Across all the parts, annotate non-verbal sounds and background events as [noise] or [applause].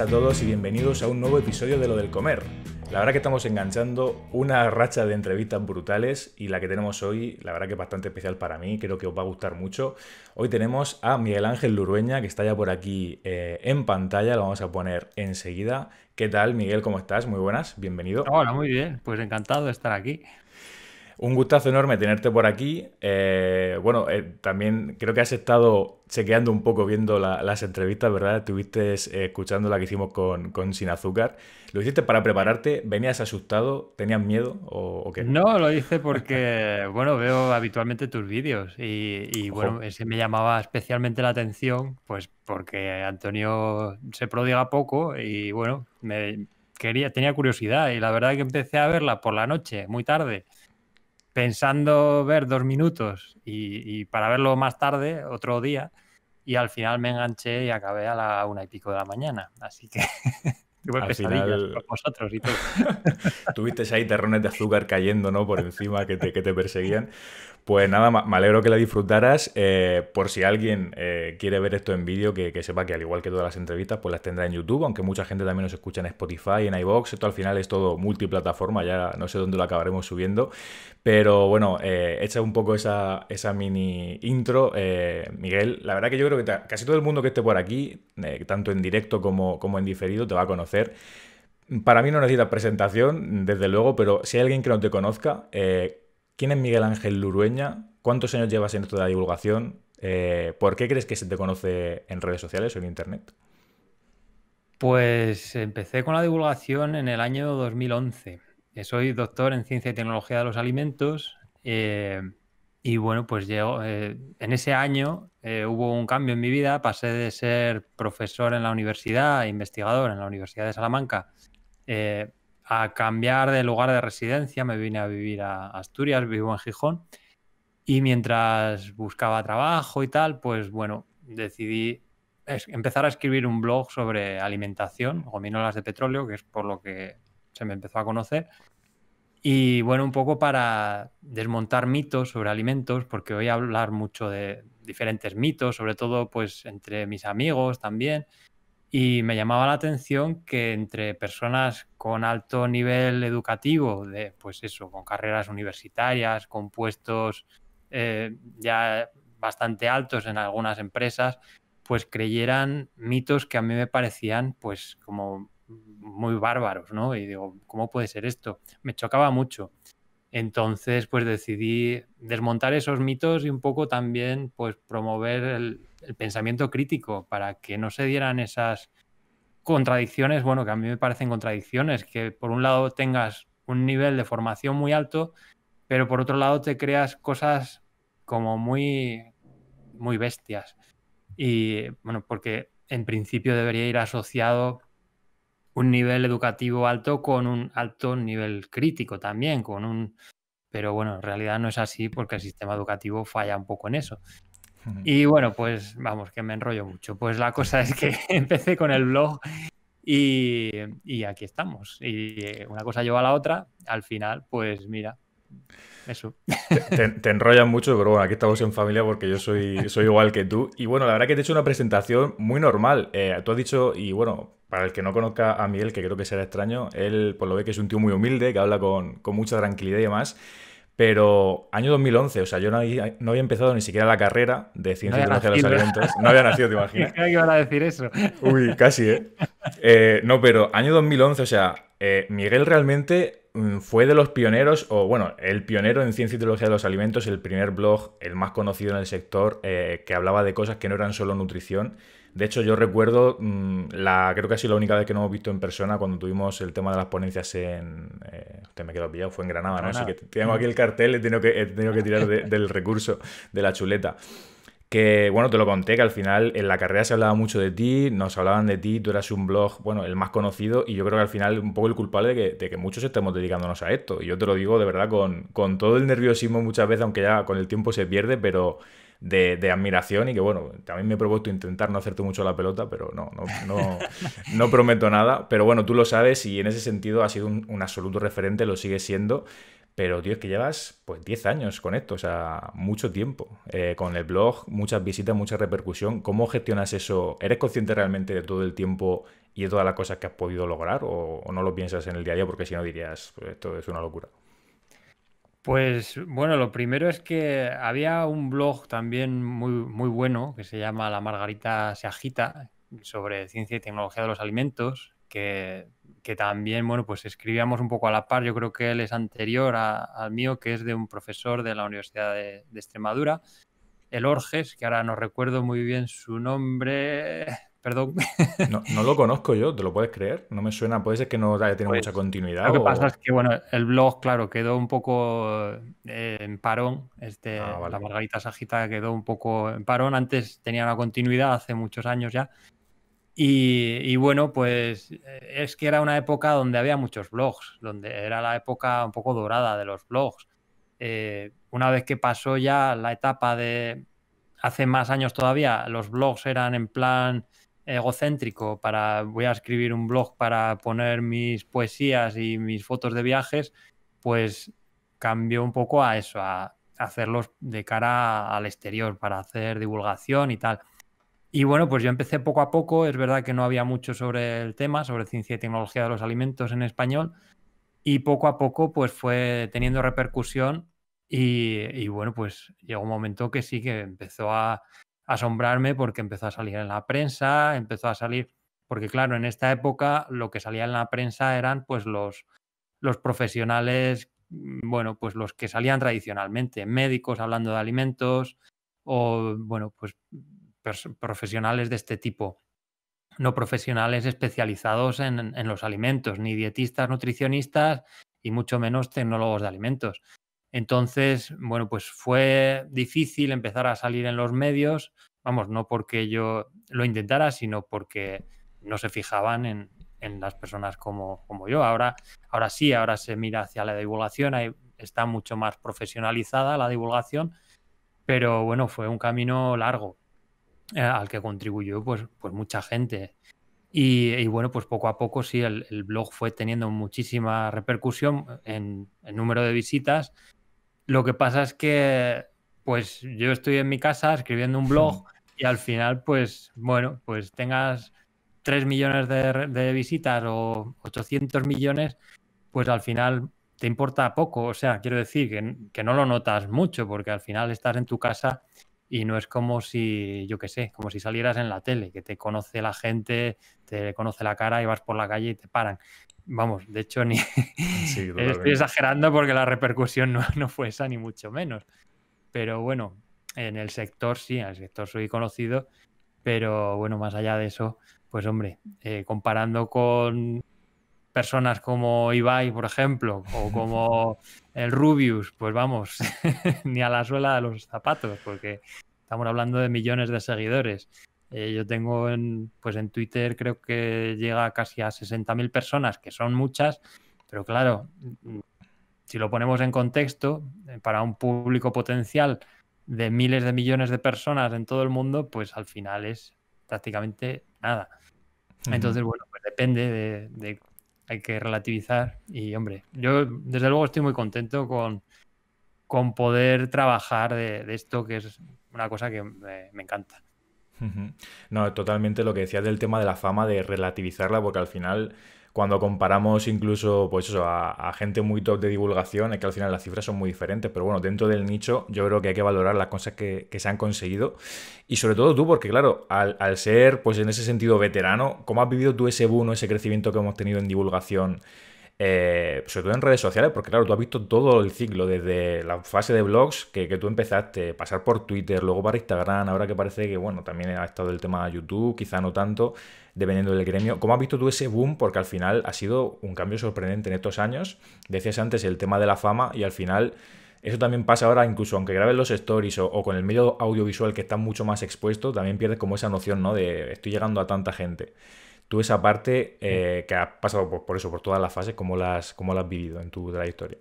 a todos y bienvenidos a un nuevo episodio de Lo del Comer. La verdad que estamos enganchando una racha de entrevistas brutales y la que tenemos hoy, la verdad que es bastante especial para mí, creo que os va a gustar mucho. Hoy tenemos a Miguel Ángel Lurueña, que está ya por aquí eh, en pantalla, lo vamos a poner enseguida. ¿Qué tal, Miguel? ¿Cómo estás? Muy buenas, bienvenido. Hola, muy bien, pues encantado de estar aquí. Un gustazo enorme tenerte por aquí. Eh, bueno, eh, también creo que has estado chequeando un poco viendo las entrevistas, ¿verdad? Estuviste eh, escuchando la que hicimos con, Sin Azúcar. ¿Lo hiciste para prepararte? ¿Venías asustado? ¿Tenías miedo o, qué? No, lo hice porque, [laughs] bueno, veo habitualmente tus vídeos y, bueno, ese me llamaba especialmente la atención, pues porque Antonio se prodiga poco y bueno, me quería, tenía curiosidad y la verdad es que empecé a verla por la noche, muy tarde pensando ver dos minutos y, para verlo más tarde, otro día, y al final me enganché y acabé a la una y pico de la mañana. Así que tuve [laughs] al pesadillas vosotros y [laughs] Tuviste ahí terrones de azúcar cayendo, ¿no? Por encima que te, que te perseguían. Pues nada, me alegro que la disfrutaras. Eh, por si alguien eh, quiere ver esto en vídeo, que, sepa que al igual que todas las entrevistas, pues las tendrá en YouTube, aunque mucha gente también nos escucha en Spotify, en iBox. Esto al final es todo multiplataforma, ya no sé dónde lo acabaremos subiendo. Pero bueno, hecha eh, un poco esa, mini intro, Miguel, la verdad que yo creo que casi todo el mundo que esté por aquí, tanto en directo como, como en diferido, te va a conocer. Para mí no necesitas presentación, desde luego, pero si hay alguien que no te conozca, ¿Quién es Miguel Ángel Lurueña? ¿Cuántos años llevas en esto de la divulgación? Eh, ¿Por qué crees que se te conoce en redes sociales o en Internet? Pues empecé con la divulgación en el año 2011. Eh, soy doctor en Ciencia y Tecnología de los Alimentos. Eh, y bueno, pues llego, en ese año hubo un cambio en mi vida. Pasé de ser profesor en la universidad, investigador en la Universidad de Salamanca, a cambiar de lugar de residencia, me vine a vivir a Asturias, vivo en Gijón, y mientras buscaba trabajo y tal, pues bueno, decidí empezar a escribir un blog sobre alimentación, o minolas de petróleo, que es por lo que se me empezó a conocer. Y bueno, un poco para desmontar mitos sobre alimentos, porque voy a hablar mucho de diferentes mitos, sobre todo pues entre mis amigos también, y me llamaba la atención que entre personas con alto nivel educativo, pues eso, con carreras universitarias, con puestos eh, ya bastante altos en algunas empresas, pues creyeran mitos que a mí me parecían pues como muy bárbaros, ¿no? Y digo, ¿cómo puede ser esto? Me chocaba mucho. Entonces, pues decidí desmontar esos mitos y un poco también pues promover el, el pensamiento crítico, para que no se dieran esas contradicciones, bueno, que a mí me parecen contradicciones, que por un lado tengas un nivel de formación muy alto, pero por otro lado te creas cosas como muy, muy bestias. Y bueno, porque en principio debería ir asociado un nivel educativo alto con un alto nivel crítico también, con un... Pero bueno, en realidad no es así porque el sistema educativo falla un poco en eso. Y bueno, pues vamos, que me enrollo mucho. Pues la cosa es que [laughs] empecé con el blog y, y, aquí estamos. Y eh, una cosa lleva a la otra, al final, pues mira. Eso. Te, te mucho, pero bueno, aquí estamos en familia porque yo soy, soy igual que tú. Y bueno, la verdad que te he hecho una presentación muy normal. Eh, tú has dicho, y bueno, para el que no conozca a Miguel, que creo que será extraño, él por pues lo ve que es un tío muy humilde, que habla con, con mucha tranquilidad y demás. Pero año 2011, o sea, yo no había, empezado ni siquiera la carrera de ciencia y tecnología de los alimentos. No había nacido, te [laughs] imaginas. ¿Quién que iban a decir eso. Uy, casi, ¿eh? eh no, pero año 2011, o sea, eh, Miguel realmente mm, fue de los pioneros, o bueno, el pionero en ciencia y tecnología de los alimentos, el primer blog, el más conocido en el sector, eh, que hablaba de cosas que no eran solo nutrición de hecho, yo recuerdo, mm, la, creo que ha la única vez que nos hemos visto en persona cuando tuvimos el tema de las ponencias en. usted eh, me quedó pillado, fue en Granada, ¿no? Así que tengo aquí el cartel, he tenido que, he que tirar [laughs] del recurso, de la chuleta que bueno, te lo conté, que al final en la carrera se hablaba mucho de ti, nos hablaban de ti, tú eras un blog, bueno, el más conocido y yo creo que al final un poco el culpable de que, de que muchos estemos dedicándonos a esto. Y yo te lo digo de verdad con, con todo el nerviosismo muchas veces, aunque ya con el tiempo se pierde, pero de, admiración y que, bueno, también me he propuesto intentar no hacerte mucho la pelota, pero no, no, no, [laughs] no prometo nada. Pero bueno, tú lo sabes y en ese sentido ha sido un, absoluto referente, lo sigue siendo. Pero, tío, es que llevas pues 10 años con esto, o sea, mucho tiempo. Eh, con el blog, muchas visitas, mucha repercusión. ¿Cómo gestionas eso? ¿Eres consciente realmente de todo el tiempo y de todas las cosas que has podido lograr? ¿O, no lo piensas en el día a día? Porque si no dirías, pues, esto es una locura. Pues bueno, lo primero es que había un blog también muy, muy bueno que se llama La Margarita se agita sobre ciencia y tecnología de los alimentos, que, también, bueno, pues escribíamos un poco a la par, yo creo que él es anterior al mío, que es de un profesor de la Universidad de, de Extremadura, el Orges, que ahora no recuerdo muy bien su nombre, Perdón. No, lo conozco yo, ¿te lo puedes creer? No me suena, puede ser que no haya tenido mucha pues, continuidad. Lo que pasa es que, bueno, el blog, claro, quedó un poco eh, en parón. Este, ah, La Margarita Sajita quedó un poco en parón. Antes tenía una continuidad hace muchos años ya. Y, bueno, pues eh, es que era una época donde había muchos blogs, donde era la época un poco dorada de los blogs. Eh, una vez que pasó ya la etapa de hace más años todavía, los blogs eran en plan egocéntrico para voy a escribir un blog para poner mis poesías y mis fotos de viajes, pues cambió un poco a eso, a hacerlos de cara al exterior para hacer divulgación y tal. Y bueno, pues yo empecé poco a poco, es verdad que no había mucho sobre el tema, sobre ciencia y tecnología de los alimentos en español, y poco a poco pues fue teniendo repercusión y bueno, pues llegó un momento que sí que empezó a, asombrarme porque empezó a salir en la prensa, empezó a salir, porque claro, en esta época lo que salía en la prensa eran pues los, profesionales, mm, bueno, pues los que salían tradicionalmente, médicos hablando de alimentos o, bueno, pues profesionales de este tipo, no profesionales especializados en, en los alimentos, ni dietistas, nutricionistas y mucho menos tecnólogos de alimentos. Entonces, bueno, pues fue difícil empezar a salir en los medios, vamos, no porque yo lo intentara, sino porque no se fijaban en, las personas como, yo. Ahora, ahora sí, ahora se mira hacia la divulgación, está mucho más profesionalizada la divulgación, pero bueno, fue un camino largo eh, al que contribuyó pues, pues mucha gente. Y, bueno, pues poco a poco sí, el, blog fue teniendo muchísima repercusión en, el número de visitas lo que pasa es que, pues yo estoy en mi casa escribiendo un blog y al final, pues bueno, pues tengas 3 millones de, visitas o 800 millones, pues al final te importa poco. O sea, quiero decir que, que, no lo notas mucho porque al final estás en tu casa y no es como si, yo qué sé, como si salieras en la tele, que te conoce la gente, te conoce la cara y vas por la calle y te paran. Vamos, de hecho, ni [laughs] estoy exagerando porque la repercusión no, no, fue esa, ni mucho menos. Pero bueno, en el sector sí, en el sector soy conocido, pero bueno, más allá de eso, pues hombre, eh, comparando con personas como Ibai, por ejemplo, o [laughs] como el Rubius, pues vamos, [laughs] ni a la suela de los zapatos, porque estamos hablando de millones de seguidores. Eh, yo tengo en, pues en Twitter creo que llega casi a 60.000 personas, que son muchas, pero claro, mm, si lo ponemos en contexto, eh, para un público potencial de miles de millones de personas en todo el mundo, pues al final es prácticamente nada. Entonces, bueno, pues depende de, Hay que relativizar y, hombre, yo desde luego estoy muy contento con, poder trabajar de, esto, que es una cosa que me encanta. No, totalmente lo que decías del tema de la fama, de relativizarla, porque al final, cuando comparamos incluso, pues eso, a, gente muy top de divulgación, es que al final las cifras son muy diferentes. Pero bueno, dentro del nicho, yo creo que hay que valorar las cosas que, se han conseguido. Y sobre todo tú, porque claro, al, ser, pues en ese sentido, veterano, ¿cómo has vivido tú ese boom ese crecimiento que hemos tenido en divulgación? Eh, sobre todo en redes sociales, porque claro, tú has visto todo el ciclo, desde la fase de blogs que, que, tú empezaste, pasar por Twitter, luego para Instagram, ahora que parece que, bueno, también ha estado el tema de YouTube, quizá no tanto, dependiendo del gremio. ¿Cómo has visto tú ese boom? Porque al final ha sido un cambio sorprendente en estos años. Decías antes el tema de la fama y al final... Eso también pasa ahora, incluso aunque grabes los stories o, con el medio audiovisual que está mucho más expuesto, también pierdes como esa noción, ¿no? De estoy llegando a tanta gente tú esa parte eh, que has pasado por, eso, por todas las fases, ¿cómo la has, cómo la has vivido en tu trayectoria?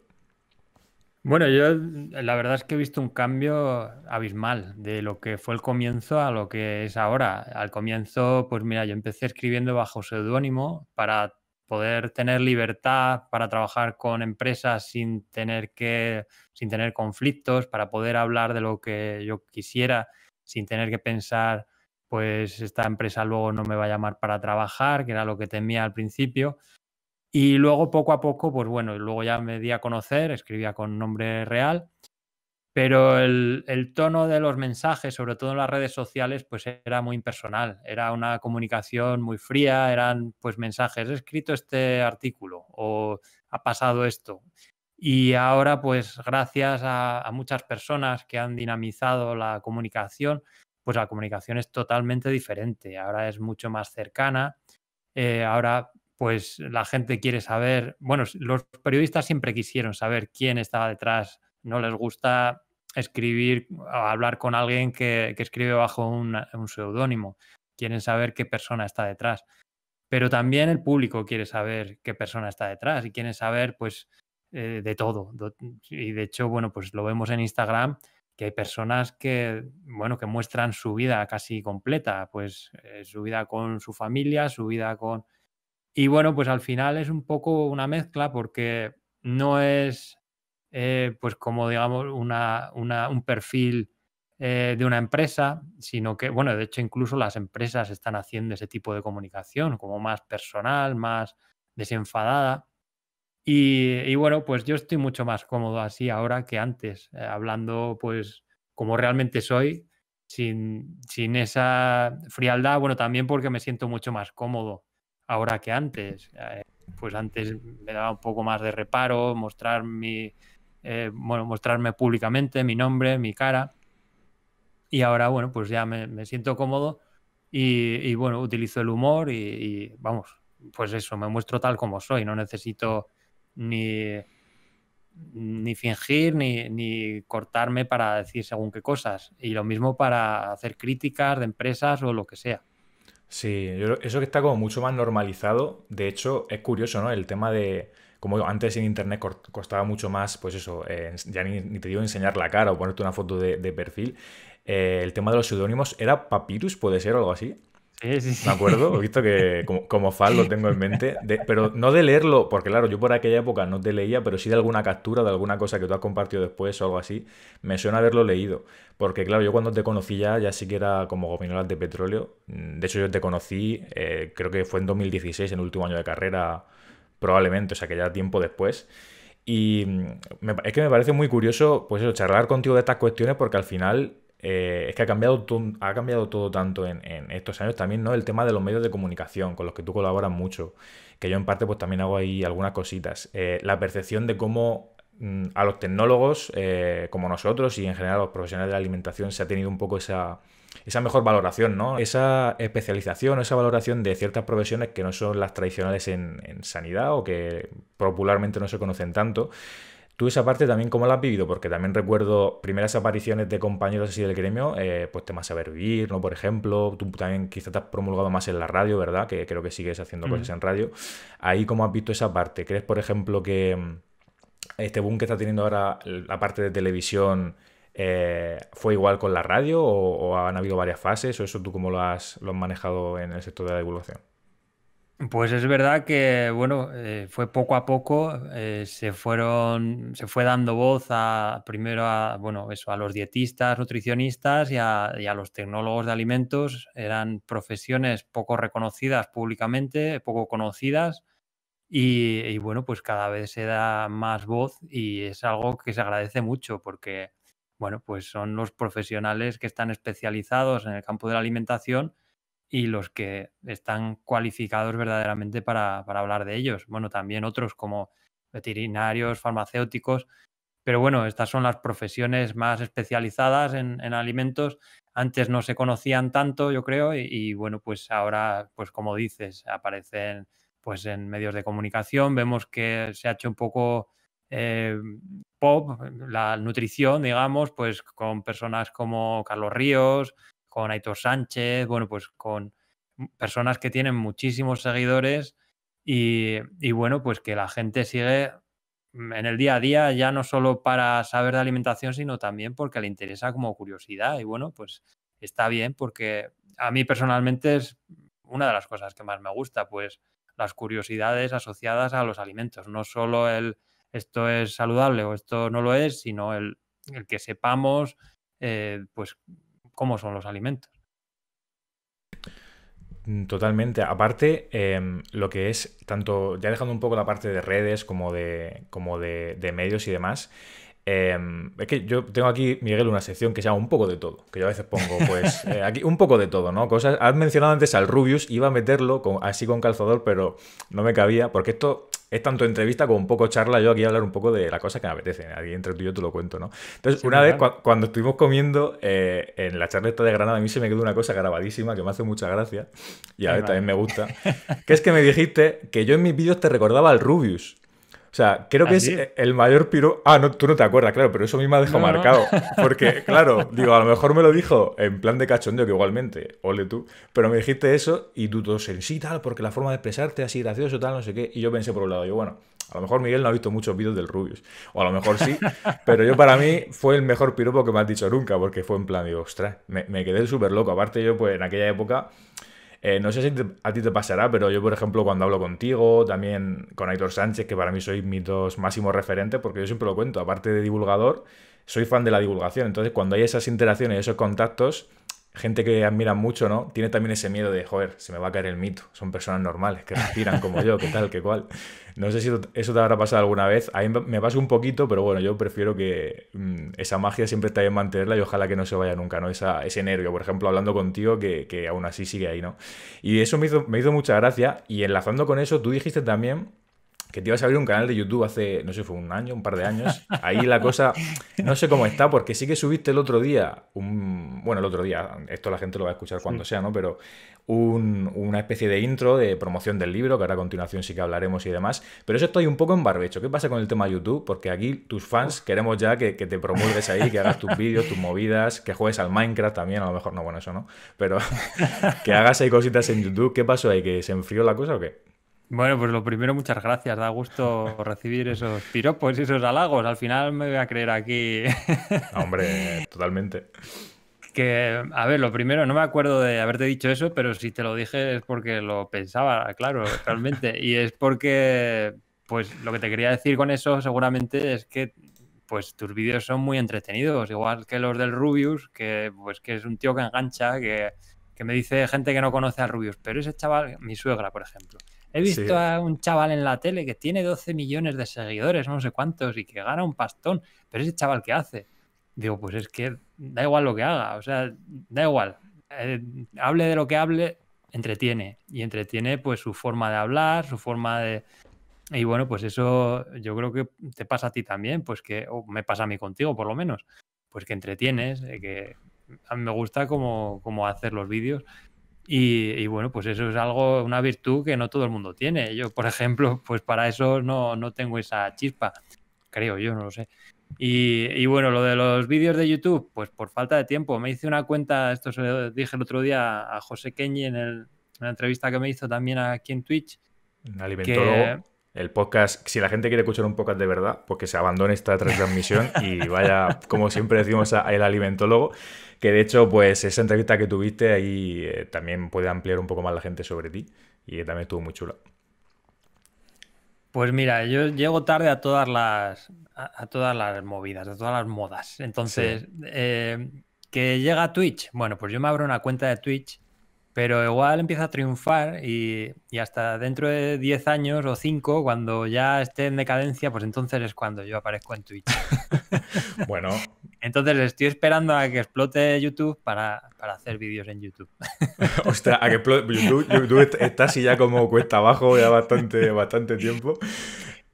Bueno, yo la verdad es que he visto un cambio abismal de lo que fue el comienzo a lo que es ahora. Al comienzo, pues mira, yo empecé escribiendo bajo seudónimo para poder tener libertad para trabajar con empresas sin tener que sin tener conflictos, para poder hablar de lo que yo quisiera sin tener que pensar pues esta empresa luego no me va a llamar para trabajar, que era lo que temía al principio. Y luego poco a poco, pues bueno, luego ya me di a conocer, escribía con nombre real, pero el, tono de los mensajes, sobre todo en las redes sociales, pues era muy impersonal, era una comunicación muy fría, eran pues mensajes, he escrito este artículo o ha pasado esto. Y ahora, pues gracias a muchas personas que han dinamizado la comunicación, pues la comunicación es totalmente diferente. Ahora es mucho más cercana. Eh, ahora, pues la gente quiere saber, bueno, los periodistas siempre quisieron saber quién estaba detrás. No les gusta escribir, hablar con alguien que, escribe bajo un, pseudónimo. seudónimo. Quieren saber qué persona está detrás. Pero también el público quiere saber qué persona está detrás y quiere saber, pues, eh, de todo. Y de hecho, bueno, pues lo vemos en Instagram que hay personas que, bueno, que muestran su vida casi completa, pues eh, su vida con su familia, su vida con... Y bueno, pues al final es un poco una mezcla porque no es, eh, pues como digamos, un perfil eh, de una empresa, sino que, bueno, de hecho incluso las empresas están haciendo ese tipo de comunicación como más personal, más desenfadada. Y, bueno, pues yo estoy mucho más cómodo así ahora que antes, eh, hablando pues como realmente soy, sin, esa frialdad, bueno, también porque me siento mucho más cómodo ahora que antes. Eh, pues antes me daba un poco más de reparo mostrar mi, eh, bueno, mostrarme públicamente mi nombre, mi cara. Y ahora, bueno, pues ya me, siento cómodo y, bueno, utilizo el humor y, vamos, pues eso, me muestro tal como soy, no necesito ni, ni fingir, ni, cortarme para decir según qué cosas. Y lo mismo para hacer críticas de empresas o lo que sea. Sí, eso que está como mucho más normalizado. De hecho, es curioso, ¿no? El tema de, como antes en internet costaba mucho más, pues eso, eh, ya ni, te digo enseñar la cara o ponerte una foto de, perfil, eh, el tema de los seudónimos era Papyrus, puede ser, o algo así. Sí, Me acuerdo, he visto que como, como, fan lo tengo en mente, pero no de leerlo, porque claro, yo por aquella época no te leía, pero sí de alguna captura, de alguna cosa que tú has compartido después o algo así, me suena haberlo leído. Porque claro, yo cuando te conocí ya, ya sí que era como gominolas de petróleo. Mm, de hecho, yo te conocí, eh, creo que fue en 2016, en último año de carrera, probablemente, o sea que ya tiempo después. Y mm, es que me parece muy curioso, pues charlar contigo de estas cuestiones, porque al final eh, es que ha cambiado, todo, ha cambiado todo tanto en, estos años también, ¿no? El tema de los medios de comunicación, con los que tú colaboras mucho, que yo en parte pues también hago ahí algunas cositas. Eh, la percepción de cómo mm, a los tecnólogos, eh, como nosotros y en general a los profesionales de la alimentación, se ha tenido un poco esa, esa mejor valoración, ¿no? Esa especialización esa valoración de ciertas profesiones que no son las tradicionales en sanidad o que popularmente no se conocen tanto. Tú esa parte también, ¿cómo la has vivido? Porque también recuerdo primeras apariciones de compañeros así del gremio, eh, pues a saber vivir, ¿no? Por ejemplo, tú también quizás te has promulgado más en la radio, ¿verdad? Que creo que sigues haciendo mm. cosas en radio. Ahí, ¿cómo has visto esa parte? ¿Crees, por ejemplo, que mm, este boom que está teniendo ahora la parte de televisión eh, fue igual con la radio o, han habido varias fases? ¿O eso tú cómo lo lo has manejado en el sector de la divulgación? Pues es verdad que, bueno, eh, fue poco a poco, eh, se fueron, se fue dando voz a, primero a, bueno, eso, a los dietistas, nutricionistas y a, los tecnólogos de alimentos. Eran profesiones poco reconocidas públicamente, poco conocidas y, y, bueno, pues cada vez se da más voz y es algo que se agradece mucho porque, bueno, pues son los profesionales que están especializados en el campo de la alimentación y los que están cualificados verdaderamente para, hablar de ellos. Bueno, también otros como veterinarios, farmacéuticos, pero bueno, estas son las profesiones más especializadas en, alimentos. Antes no se conocían tanto, yo creo, y, bueno, pues ahora, pues como dices, aparecen pues en medios de comunicación, vemos que se ha hecho un poco eh, pop la nutrición, digamos, pues con personas como Carlos Ríos, con Aitor Sánchez, bueno, pues con personas que tienen muchísimos seguidores y, bueno, pues que la gente sigue mm, en el día a día, ya no solo para saber de alimentación, sino también porque le interesa como curiosidad. Y bueno, pues está bien porque a mí personalmente es una de las cosas que más me gusta, pues las curiosidades asociadas a los alimentos, no solo el esto es saludable o esto no lo es, sino el, que sepamos, eh, pues cómo son los alimentos. Mm, totalmente. Aparte, em, lo que es, tanto, ya dejando un poco la parte de redes como de, como de, medios y demás, em, es que yo tengo aquí, Miguel, una sección que se llama Un poco de todo, que yo a veces pongo, pues, [laughs] eh, aquí un poco de todo, ¿no? Cosas, has mencionado antes al Rubius, iba a meterlo así con calzador, pero no me cabía, porque esto es tanto entrevista como un poco charla, yo aquí hablar un poco de la cosa que me apetece. Aquí entre tú y yo te lo cuento, ¿no? Entonces, una vez cuando estuvimos comiendo eh, en la esta de Granada, a mí se me quedó una cosa grabadísima que me hace mucha gracia y a ver, también me gusta, [laughs] que es que me dijiste que yo en mis vídeos te recordaba al Rubius. O sea, creo que es el mayor piro. Ah, no, tú no te acuerdas, claro, pero eso a mí me ha dejado marcado. Porque, [laughs] claro, digo, a lo mejor me lo dijo en plan de cachondeo, que igualmente, ole tú, pero me dijiste eso y tú todo en sí, tal, porque la forma de expresarte así gracioso, tal, no sé qué. Y yo pensé por un lado, yo, bueno, a lo mejor Miguel no ha visto muchos vídeos del Rubius, o a lo mejor sí, [laughs] pero yo para mí fue el mejor piropo que me has dicho nunca, porque fue en plan, digo, ostras, me, me quedé súper loco. Aparte, yo, pues en aquella época eh, no sé si a ti te pasará, pero yo, por ejemplo, cuando hablo contigo, también con Aitor Sánchez, que para mí soy mis dos máximos referentes, porque yo siempre lo cuento, aparte de divulgador, soy fan de la divulgación. Entonces, cuando hay esas interacciones, esos contactos, gente que admira mucho, ¿no? Tiene también ese miedo de, joder, se me va a caer el mito. Son personas normales, que respiran como yo, que tal, que cual. No sé si eso te habrá pasado alguna vez. A mí me pasa un poquito, pero bueno, yo prefiero que mm, esa magia siempre esté en mantenerla y ojalá que no se vaya nunca, ¿no? Esa, ese nervio, por ejemplo, hablando contigo, que, aún así sigue ahí, ¿no? Y eso me me hizo mucha gracia. Y enlazando con eso, tú dijiste también que te ibas a abrir un canal de YouTube hace, no sé, fue un año, un par de años. Ahí la cosa, no sé cómo está, porque sí que subiste el otro día, un, bueno, el otro día, esto la gente lo va a escuchar cuando sea, ¿no? Pero una especie de intro de promoción del libro, que ahora a continuación sí que hablaremos y demás. Pero eso estoy un poco en barbecho. ¿Qué pasa con el tema YouTube? Porque aquí tus fans queremos ya que, te promueves ahí, que hagas tus vídeos, tus movidas, que juegues al Minecraft también, a lo mejor no, bueno, eso no, pero [laughs] que hagas ahí cositas en YouTube. ¿Qué pasó ahí? ¿Que se enfrió la cosa o qué? Bueno, pues lo primero, muchas gracias. Da gusto [laughs] recibir esos piropos y esos halagos. Al final me voy a creer aquí. Hombre, [laughs] totalmente. Que, a ver, lo primero, no me acuerdo de haberte dicho eso, pero si te lo dije es porque lo pensaba, claro, realmente. [laughs] Y es porque, pues lo que te quería decir con eso seguramente es que pues tus vídeos son muy entretenidos, igual que los del Rubius, que pues que es un tío que engancha, que, que me dice gente que no conoce a Rubius, pero ese chaval, mi suegra, por ejemplo, He visto a un chaval en la tele que tiene 12 millones de seguidores, no sé cuántos, y que gana un pastón, pero ese chaval ¿qué hace. Digo, pues es que da igual lo que haga, o sea, da igual. Eh, hable de lo que hable, entretiene. Y entretiene pues su forma de hablar, su forma de... Y bueno, pues eso yo creo que te pasa a ti también, pues que, o me pasa a mí contigo por lo menos, pues que entretienes, eh, que a mí me gusta cómo como hacer los vídeos, y, bueno, pues eso es algo, una virtud que no todo el mundo tiene. Yo, por ejemplo, pues para eso no, tengo esa chispa, creo yo, no lo sé. Y, bueno, lo de los vídeos de YouTube, pues por falta de tiempo. Me hice una cuenta, esto se lo dije el otro día a José Kenji en, el, la entrevista que me hizo también aquí en Twitch. Un el podcast, si la gente quiere escuchar un podcast de verdad, pues que se abandone esta transmisión y [laughs] vaya, como siempre decimos, El alimentólogo, que de hecho, pues esa entrevista que tuviste ahí eh, también puede ampliar un poco más la gente sobre ti y también estuvo muy chula. Pues mira, yo llego tarde a todas las, a, todas las movidas, a todas las modas. Entonces, eh, que llega Twitch. Bueno, pues yo me abro una cuenta de Twitch pero igual empieza a triunfar y, hasta dentro de 10 años o 5, cuando ya esté en decadencia, pues entonces es cuando yo aparezco en Twitch. [laughs] bueno. Entonces estoy esperando a que explote YouTube para, hacer vídeos en YouTube. [laughs] Ostras, a que explote YouTube, está así ya como cuesta abajo ya bastante, bastante tiempo.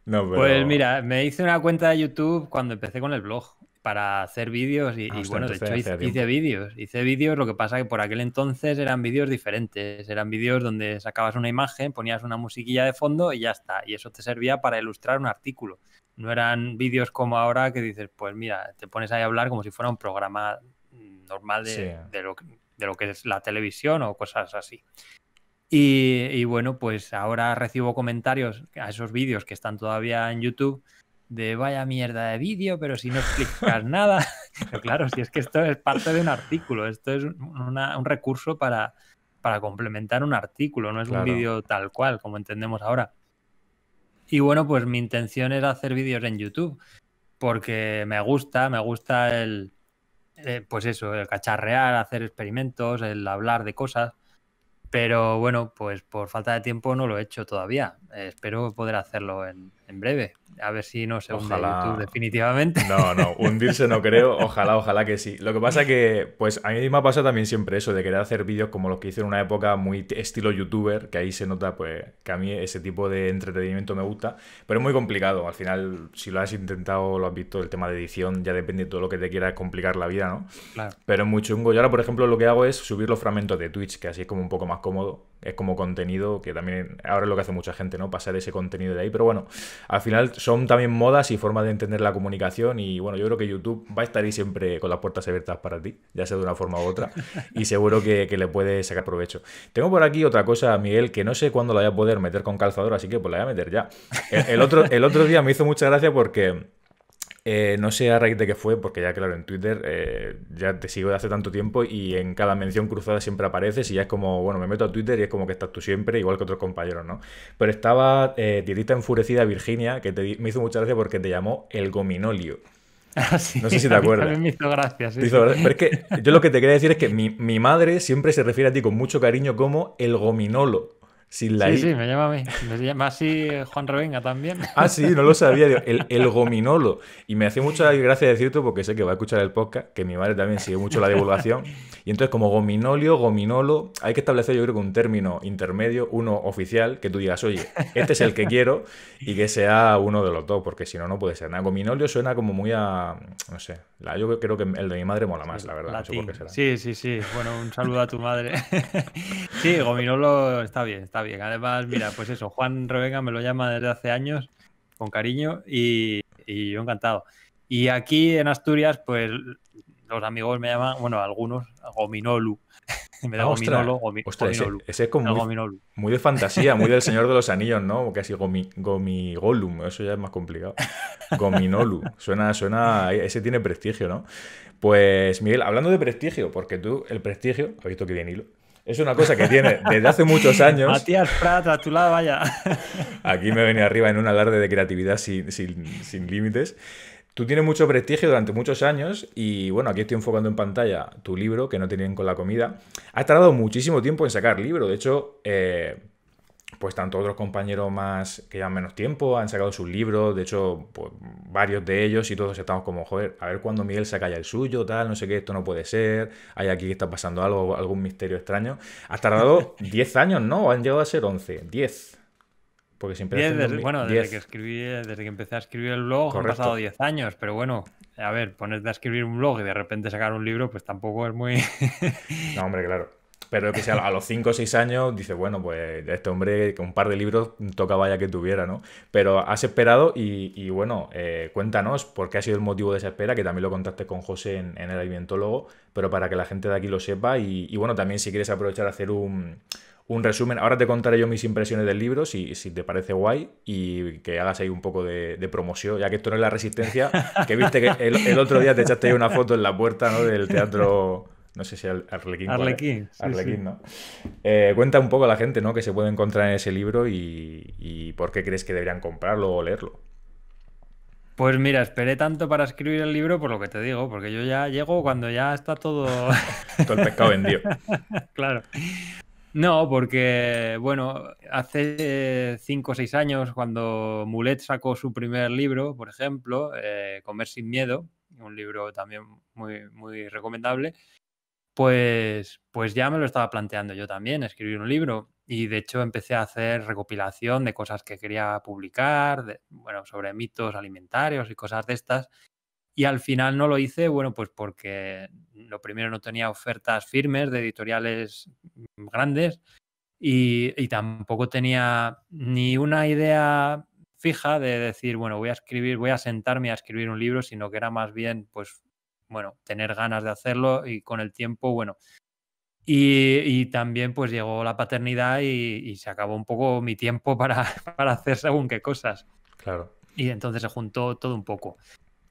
No, Pues mira, me hice una cuenta de YouTube cuando empecé con el blog para hacer vídeos y, ah, bueno, de hecho hice, vídeos, hice vídeos, lo que pasa que por aquel entonces eran vídeos diferentes, eran vídeos donde sacabas una imagen, ponías una musiquilla de fondo y ya está, y eso te servía para ilustrar un artículo. No eran vídeos como ahora que dices, pues mira, te pones ahí a hablar como si fuera un programa normal de, lo, que es la televisión o cosas así. Y, y bueno, pues ahora recibo comentarios a esos vídeos que están todavía en YouTube de vaya mierda de vídeo, pero si no explicas [laughs] nada. [laughs] Pero claro, si es que esto es parte de un artículo, esto es un recurso para, para complementar un artículo, no es un vídeo tal cual, como entendemos ahora. Y bueno, pues mi intención era hacer vídeos en YouTube, porque me gusta, me gusta el, eh, pues eso, el cacharrear, hacer experimentos, el hablar de cosas. Pero bueno, pues por falta de tiempo no lo he hecho todavía. Eh, espero poder hacerlo en, en breve. A ver si no se ojalá. hunde definitivamente. No, no, [laughs] hundirse no creo. Ojalá, ojalá que sí. Lo que pasa que, pues a mí me ha pasado también siempre eso de querer hacer vídeos como los que hice en una época muy estilo youtuber, que ahí se nota pues que a mí ese tipo de entretenimiento me gusta, pero es muy complicado. Al final, si lo has intentado, lo has visto, el tema de edición ya depende de todo lo que te quiera complicar la vida, ¿no? Claro. Pero es muy chungo. y ahora, por ejemplo, lo que hago es subir los fragmentos de Twitch, que así es como un poco más cómodo es como contenido que también ahora es lo que hace mucha gente, ¿no? Pasar ese contenido de ahí. Pero bueno, al final son también modas y formas de entender la comunicación y bueno, yo creo que YouTube va a estar ahí siempre con las puertas abiertas para ti, ya sea de una forma u otra, y seguro que, le puedes sacar provecho. Tengo por aquí otra cosa, Miguel, que no sé cuándo la voy a poder meter con calzador, así que pues la voy a meter ya. otro, el otro día me hizo mucha gracia porque... Eh, no sé a raíz de qué fue, porque ya claro, en Twitter eh, ya te sigo de hace tanto tiempo y en cada mención cruzada siempre apareces y ya es como, bueno, me meto a Twitter y es como que estás tú siempre, igual que otros compañeros, ¿no? Pero estaba eh, Enfurecida Virginia, que me hizo mucha gracia porque te llamó el gominolio. [laughs] Ah, no sé si te [laughs] acuerdas. me hizo gracia, sí. Pero es que yo lo que te quería decir es que mi, mi madre siempre se refiere a ti con mucho cariño como el gominolo sí, sí, me llama a mí. Me llama así Juan Revenga también. [laughs] Ah, sí, no lo sabía. el, [laughs] gominolo. Y me hace mucha gracia decirte porque sé que va a escuchar el podcast, que mi madre también sigue mucho la divulgación. Y entonces, como gominolio, gominolo, hay que establecer, yo creo que un término intermedio, uno oficial, que tú digas, oye, este es el que quiero y que sea uno de los dos, porque si no, no puede ser nada. Gominolio suena como muy a. No sé. La, yo creo que el de mi madre mola más, la verdad. Sí, sí, sí. Bueno, un saludo a tu madre. [laughs] sí, gominolo está bien. Está está bien. Además, mira, pues eso, Juan Revenga me lo llama desde hace años, con cariño, y, yo encantado. Y aquí en Asturias, pues los amigos me llaman, bueno, algunos, Gominolu. me da Gominolu Gominolu. Ese, es como muy, de fantasía, muy del Señor de los [laughs] Anillos, ¿no? Casi gomi, Gomigolum, eso ya es más complicado. Gominolu, suena, suena, ese tiene prestigio, ¿no? Pues Miguel, hablando de prestigio, porque tú, el prestigio, has visto que viene hilo, es una cosa que tiene desde hace muchos años. Matías Prat, a tu lado, vaya. Aquí me venía arriba en un alarde de creatividad sin, límites. Tú tienes mucho prestigio durante muchos años y bueno, aquí estoy enfocando en pantalla tu libro que no tienen con la comida. Ha tardado muchísimo tiempo en sacar libro. De hecho, eh, pues tanto otros compañeros más que llevan menos tiempo han sacado sus libros, de hecho, pues, varios de ellos y todos estamos como, joder, a ver cuándo Miguel saca ya el suyo, tal, no sé qué, esto no puede ser, hay aquí que está pasando algo, algún misterio extraño. Ha tardado 10 [laughs] años, ¿no? Han llegado a ser 11, 10. Porque siempre... bueno, desde que, escribí, desde que empecé a escribir el blog han pasado 10 años, pero bueno, a ver, ponerte a escribir un blog y de repente sacar un libro, pues tampoco es muy... no, hombre, claro. Pero que sea, a los 5 o 6 años dices, bueno, pues este hombre, con un par de libros toca vaya que tuviera, ¿no? Pero has esperado y, bueno, eh, cuéntanos por qué ha sido el motivo de esa espera, que también lo contaste con José en, el alimentólogo, pero para que la gente de aquí lo sepa y, bueno, también si quieres aprovechar a hacer un, un resumen. Ahora te contaré yo mis impresiones del libro, si, si te parece guay, y que hagas ahí un poco de, promoción, ya que esto no es la resistencia, que viste que el, otro día te echaste ahí una foto en la puerta ¿no? del teatro no sé si Arlequín. Arlequín. Sí, Arlequín, ¿no? Eh, cuenta un poco a la gente, ¿no? Que se puede encontrar en ese libro y, y por qué crees que deberían comprarlo o leerlo. Pues mira, esperé tanto para escribir el libro por lo que te digo, porque yo ya llego cuando ya está todo. [laughs] todo el pescado vendido. [laughs] claro. No, porque, bueno, hace eh, cinco o seis años, cuando Mulet sacó su primer libro, por ejemplo, eh, Comer sin Miedo, un libro también muy, muy recomendable, pues, pues ya me lo estaba planteando yo también, escribir un libro. Y de hecho empecé a hacer recopilación de cosas que quería publicar, bueno, sobre mitos alimentarios y cosas de estas. Y al final no lo hice, bueno, pues porque lo primero no tenía ofertas firmes de editoriales grandes y, y tampoco tenía ni una idea fija de decir, bueno, voy a escribir, voy a sentarme a escribir un libro, sino que era más bien, pues bueno, tener ganas de hacerlo y con el tiempo, bueno. Y, también pues llegó la paternidad y, se acabó un poco mi tiempo [laughs] para, para hacer según qué cosas. Claro. Y entonces se juntó todo un poco.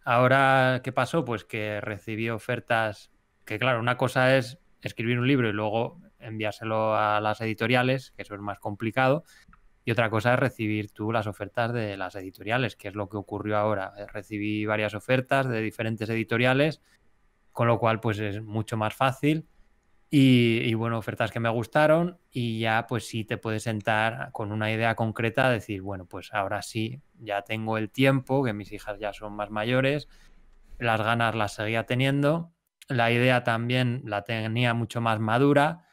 Ahora, ¿qué pasó? Pues que recibí ofertas, que claro, una cosa es escribir un libro y luego enviárselo a las editoriales, que eso es más complicado, y otra cosa es recibir tú las ofertas de las editoriales, que es lo que ocurrió ahora. Eh, recibí varias ofertas de diferentes editoriales, con lo cual pues es mucho más fácil. Y, bueno, ofertas que me gustaron y ya pues sí te puedes sentar con una idea concreta, decir, bueno, pues ahora sí, ya tengo el tiempo, que mis hijas ya son más mayores, las ganas las seguía teniendo, la idea también la tenía mucho más madura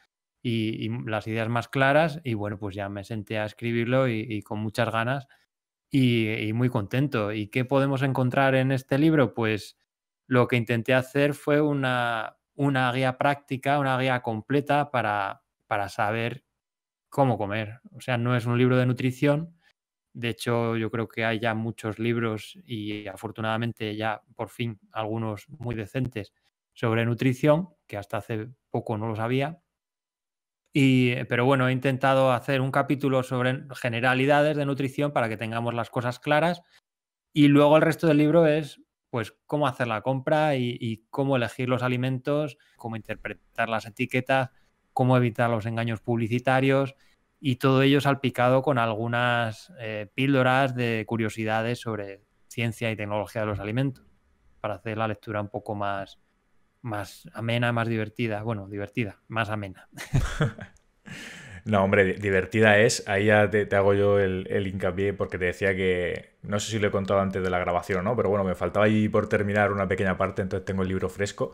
y, las ideas más claras y bueno, pues ya me senté a escribirlo y, con muchas ganas y, muy contento. ¿Y qué podemos encontrar en este libro? Pues lo que intenté hacer fue una, una guía práctica, una guía completa para, para saber cómo comer. O sea, no es un libro de nutrición. De hecho, yo creo que hay ya muchos libros y afortunadamente ya por fin algunos muy decentes sobre nutrición, que hasta hace poco no lo sabía, eh, pero bueno, he intentado hacer un capítulo sobre generalidades de nutrición para que tengamos las cosas claras. Y luego el resto del libro es pues cómo hacer la compra y, cómo elegir los alimentos, cómo interpretar las etiquetas, cómo evitar los engaños publicitarios y todo ello salpicado con algunas eh, píldoras de curiosidades sobre ciencia y tecnología de los alimentos para hacer la lectura un poco más, más amena, más divertida. Bueno, divertida, más amena. [laughs] No, hombre, divertida es. Ahí ya te, hago yo el, hincapié porque te decía que, no sé si lo he contado antes de la grabación o no, pero bueno, me faltaba ahí por terminar una pequeña parte, entonces tengo el libro fresco.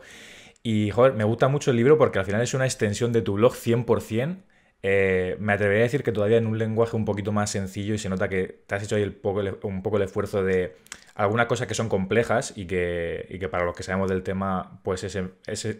Y, joder, me gusta mucho el libro porque al final es una extensión de tu blog 100%. Eh, me atrevería a decir que todavía en un lenguaje un poquito más sencillo y se nota que te has hecho ahí el poco, un poco el esfuerzo de alguna cosa que son complejas y que, para los que sabemos del tema, pues ese,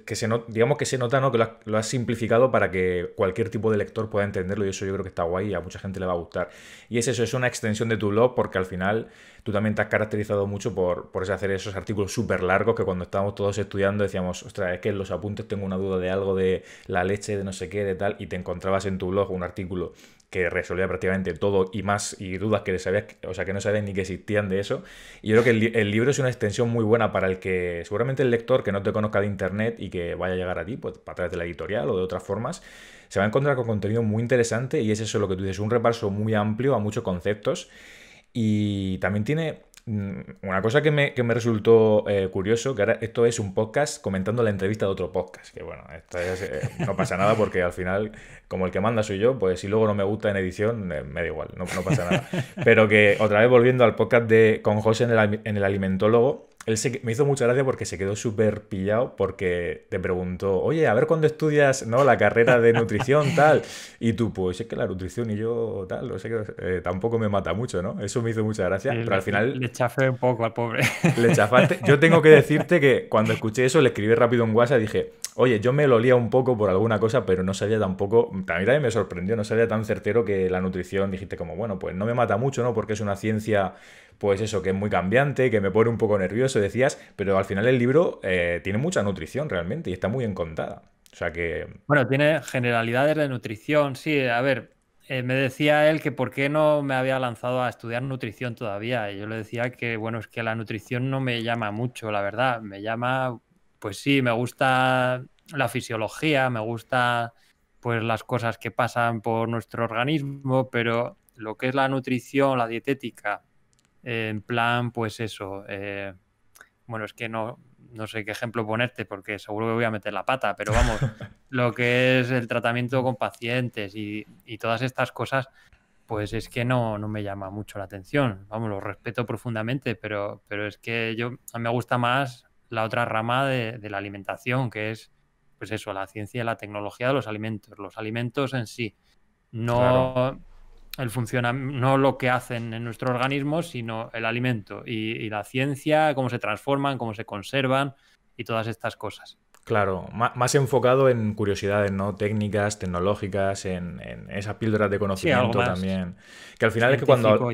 que se no digamos que se nota ¿no? que lo has, simplificado para que cualquier tipo de lector pueda entenderlo y eso yo creo que está guay y a mucha gente le va a gustar. Y es eso, es una extensión de tu blog porque al final tú también te has caracterizado mucho por, por hacer esos artículos súper largos que cuando estábamos todos estudiando decíamos, ostras, es que en los apuntes tengo una duda de algo de la leche, de no sé qué, de tal, y te encontrabas en tu blog un artículo que resolvía prácticamente todo y más, y dudas que, o sea, que no sabías ni que existían de eso. Y yo creo que el, libro es una extensión muy buena para el que, seguramente el lector que no te conozca de internet y que vaya a llegar a ti, pues a través de la editorial o de otras formas, se va a encontrar con contenido muy interesante y es eso lo que tú dices, un repaso muy amplio a muchos conceptos. Y también tiene Mm, una cosa que me, resultó eh, curioso, que ahora esto es un podcast comentando la entrevista de otro podcast, que bueno, eh, no pasa nada porque al final, como el que manda soy yo, pues si luego no me gusta en edición, eh, me da igual, no, pasa nada. Pero que otra vez volviendo al podcast de con José en el, en el alimentólogo, él se, me hizo mucha gracia porque se quedó súper pillado porque te preguntó, oye, a ver cuándo estudias no la carrera de nutrición, [laughs] tal. Y tú, pues es que la nutrición y yo, tal, o sea que eh, tampoco me mata mucho, ¿no? Eso me hizo mucha gracia, pero le, al final... Le chafé un poco al pobre. Le chafaste. Yo tengo que decirte que cuando escuché eso le escribí rápido en WhatsApp y dije, Oye, yo me lo lía un poco por alguna cosa, pero no sabía tampoco. A mí también me sorprendió, no sabía tan certero que la nutrición dijiste como, bueno, pues no me mata mucho, ¿no? Porque es una ciencia, pues eso, que es muy cambiante, que me pone un poco nervioso, decías, pero al final el libro eh, tiene mucha nutrición realmente y está muy encontada, O sea que. Bueno, tiene generalidades de nutrición, sí. A ver, eh, me decía él que por qué no me había lanzado a estudiar nutrición todavía. Y yo le decía que, bueno, es que la nutrición no me llama mucho, la verdad. Me llama pues sí, me gusta la fisiología, me gusta pues las cosas que pasan por nuestro organismo, pero lo que es la nutrición, la dietética, en plan, pues eso, eh, bueno, es que no, no sé qué ejemplo ponerte porque seguro que voy a meter la pata, pero vamos, [laughs] lo que es el tratamiento con pacientes y, todas estas cosas, pues es que no, me llama mucho la atención. Vamos, lo respeto profundamente, pero, pero es que yo a mí me gusta más la otra rama de, la alimentación, que es, pues eso, la ciencia y la tecnología de los alimentos, los alimentos en sí, no, el no lo que hacen en nuestro organismo, sino el alimento y la ciencia, cómo se transforman, cómo se conservan y todas estas cosas. Claro, más enfocado en curiosidades, ¿no? Técnicas, tecnológicas, en, esas píldoras de conocimiento también. Que al final es que cuando,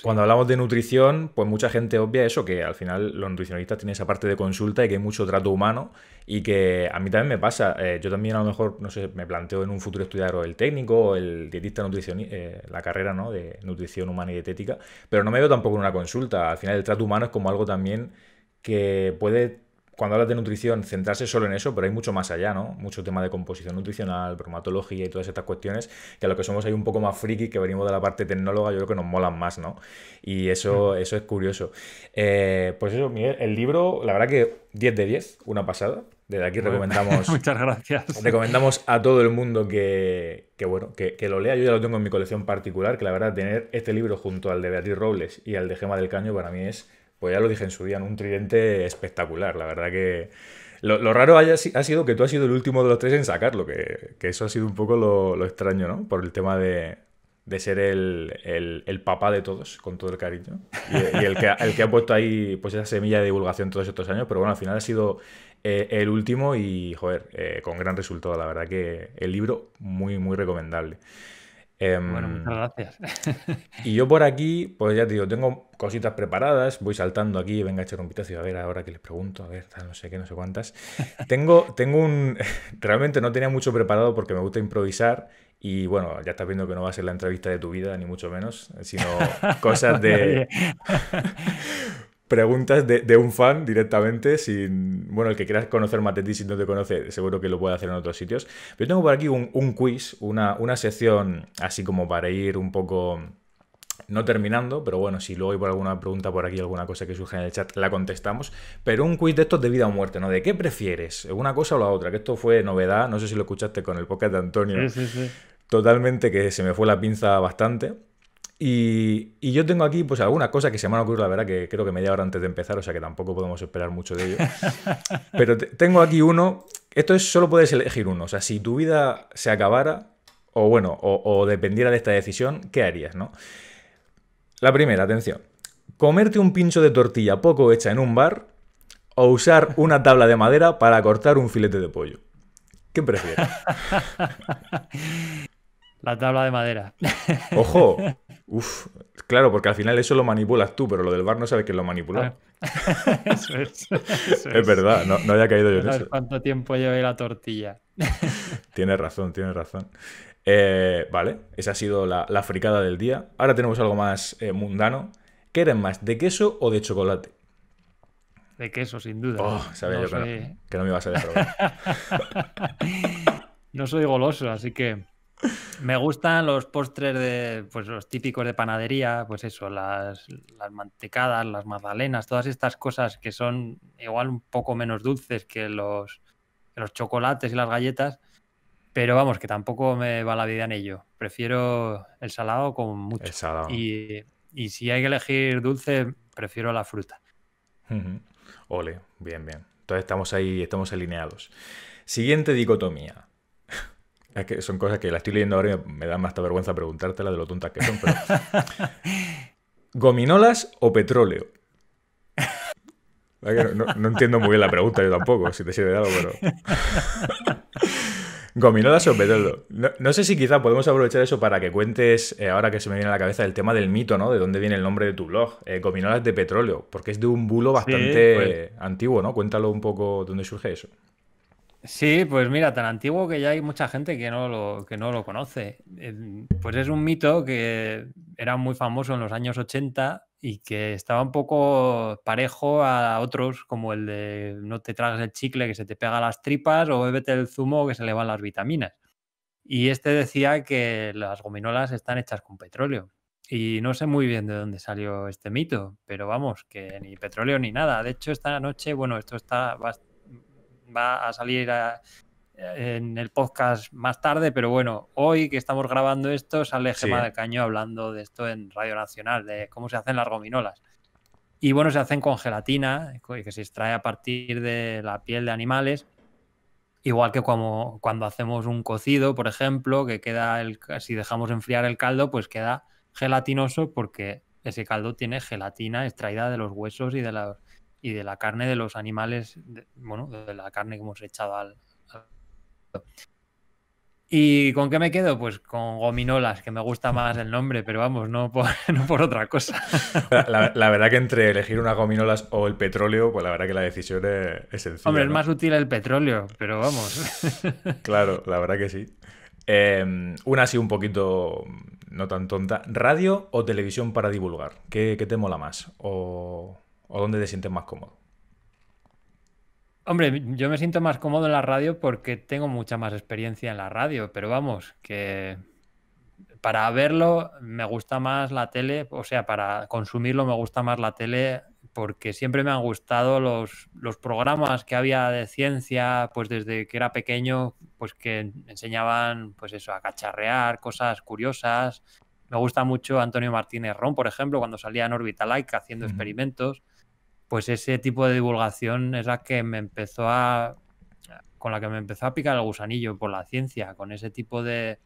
cuando hablamos de nutrición, pues mucha gente obvia eso, que al final los nutricionistas tienen esa parte de consulta y que hay mucho trato humano y que a mí también me pasa. Eh, yo también a lo mejor, no sé, me planteo en un futuro estudiar o el técnico o el dietista nutricionista, eh, la carrera, ¿no? De nutrición humana y dietética, pero no me veo tampoco en una consulta. Al final el trato humano es como algo también que puede cuando hablas de nutrición, centrarse solo en eso, pero hay mucho más allá, ¿no? Mucho tema de composición nutricional, bromatología y todas estas cuestiones, que a lo que somos ahí un poco más friki, que venimos de la parte tecnóloga, yo creo que nos molan más, ¿no? Y eso, mm. eso es curioso. Eh, pues eso, Miguel, el libro, la verdad que 10 de 10, una pasada. Desde aquí recomendamos. [laughs] Muchas gracias. Recomendamos a todo el mundo que, bueno, que, lo lea. Yo ya lo tengo en mi colección particular, que la verdad, tener este libro junto al de Beatriz Robles y al de Gema del Caño para mí es pues ya lo dije en su día, en un tridente espectacular. La verdad que lo, raro ha sido que tú has sido el último de los tres en sacarlo, que, eso ha sido un poco lo, extraño, ¿no? Por el tema de, ser el, el, papá de todos, con todo el cariño. Y, el, que, el, que, ha puesto ahí pues esa semilla de divulgación todos estos años, pero bueno, al final ha sido eh, el último y, joder, eh, con gran resultado. La verdad que el libro muy, muy recomendable muchas gracias. [laughs] y yo por aquí, pues ya te digo, tengo cositas preparadas, voy saltando aquí, venga a echar un pitazo y a ver ahora que les pregunto, a ver, no sé qué, no sé cuántas. [laughs] tengo, tengo un... [laughs] Realmente no tenía mucho preparado porque me gusta improvisar y bueno, ya estás viendo que no va a ser la entrevista de tu vida, ni mucho menos, sino cosas de preguntas de, un fan directamente, sin. Bueno, el que quieras conocer más de si no te conoce, seguro que lo puede hacer en otros sitios. Pero yo tengo por aquí un, un quiz, una, una sección así como para ir un poco. No terminando, pero bueno, si luego hay por alguna pregunta por aquí, alguna cosa que surge en el chat, la contestamos. Pero un quiz de estos de vida o muerte, ¿no? ¿De qué prefieres? ¿Una cosa o la otra? Que esto fue novedad, no sé si lo escuchaste con el podcast de Antonio. Totalmente que se me fue la pinza bastante. Y, yo tengo aquí pues alguna cosa que se me ha ocurrido, la verdad que creo que media hora antes de empezar, o sea que tampoco podemos esperar mucho de ello. [laughs] Pero tengo aquí uno, esto es solo puedes elegir uno, o sea, si tu vida se acabara, o bueno, o, o dependiera de esta decisión, ¿qué harías, no? La primera, atención, comerte un pincho de tortilla poco hecha en un bar o usar una tabla de madera para cortar un filete de pollo. ¿Qué prefieres? [laughs] La tabla de madera. Ojo, Uf, claro, porque al final eso lo manipulas tú, pero lo del bar no sabes quién lo manipula. [laughs] [laughs] es. verdad, no, había caído yo en eso. ¿Cuánto tiempo llevé la tortilla? [laughs] tienes razón, tienes razón. Eh, vale, esa ha sido la, fricada del día. Ahora tenemos algo más eh, mundano. ¿Qué más, de queso o de chocolate? De queso, sin duda. Oh, que, no, que no me ibas a dejar. no soy goloso, así que me gustan los postres de, pues los típicos de panadería, pues eso, las, mantecadas, las magdalenas, todas estas cosas que son igual un poco menos dulces que los, chocolates y las galletas, pero vamos, que tampoco me va la vida en ello. Prefiero el salado con mucho. Y, si hay que elegir dulce, prefiero la fruta. Ole, bien, bien. Entonces estamos ahí, estamos alineados. Siguiente dicotomía es que son cosas que la estoy leyendo ahora y me da más vergüenza preguntártela de lo tontas que son. [laughs] ¿Gominolas o petróleo? No, entiendo muy bien la pregunta, yo tampoco, si te sirve de algo, pero. [laughs] Gominolas o petróleo. No, sé si quizá podemos aprovechar eso para que cuentes, eh, ahora que se me viene a la cabeza, el tema del mito, ¿no? De dónde viene el nombre de tu blog, eh, Gominolas de Petróleo, porque es de un bulo bastante pues. antiguo, ¿no? Cuéntalo un poco de dónde surge eso. Sí, pues mira, tan antiguo que ya hay mucha gente que no lo, que no lo conoce. Em, pues es un mito que era muy famoso en los años 80 y que estaba un poco parejo a otros, como el de no te tragas el chicle que se te pega las tripas o bébete el zumo que se le van las vitaminas. Y este decía que las gominolas están hechas con petróleo. Y no sé muy bien de dónde salió este mito, pero vamos, que ni petróleo ni nada. De hecho, esta noche, bueno, esto está, bastante va a salir en el podcast más tarde, pero bueno, hoy que estamos grabando esto sale Gema de del Caño hablando de esto en Radio Nacional, de cómo se hacen las gominolas. Y bueno, se hacen con gelatina, que se extrae a partir de la piel de animales, igual que cuando hacemos un cocido, por ejemplo, que queda, el, si dejamos enfriar el caldo, pues queda gelatinoso porque ese caldo tiene gelatina extraída de los huesos y de los y de la carne de los animales, bueno, de la carne que hemos echado al, ¿Y con qué me quedo? Pues con gominolas, que me gusta más el nombre, pero vamos, no por, [laughs] no por otra cosa. [laughs] La, verdad que entre elegir unas gominolas o el petróleo, pues la verdad que la decisión es, sencilla. Hombre, es más útil el petróleo, pero vamos. [laughs] Claro, la verdad que sí. Em, una así un poquito mm, no tan tonta. ¿Radio o televisión para divulgar? ¿Qué, qué te mola más? ¿O ¿O dónde te sientes más cómodo? Hombre, yo me siento más cómodo en la radio porque tengo mucha más experiencia en la radio, pero vamos, que para verlo me gusta más la tele, o sea, para consumirlo me gusta más la tele porque siempre me han gustado los, los programas que había de ciencia, pues desde que era pequeño, pues que enseñaban, pues eso, a cacharrear, cosas curiosas. Me gusta mucho Antonio Martínez Ron, por ejemplo, cuando salía en Orbitalike haciendo experimentos pues ese tipo de divulgación es la que me empezó a con la que me empezó a picar el gusanillo por la ciencia, con ese tipo de,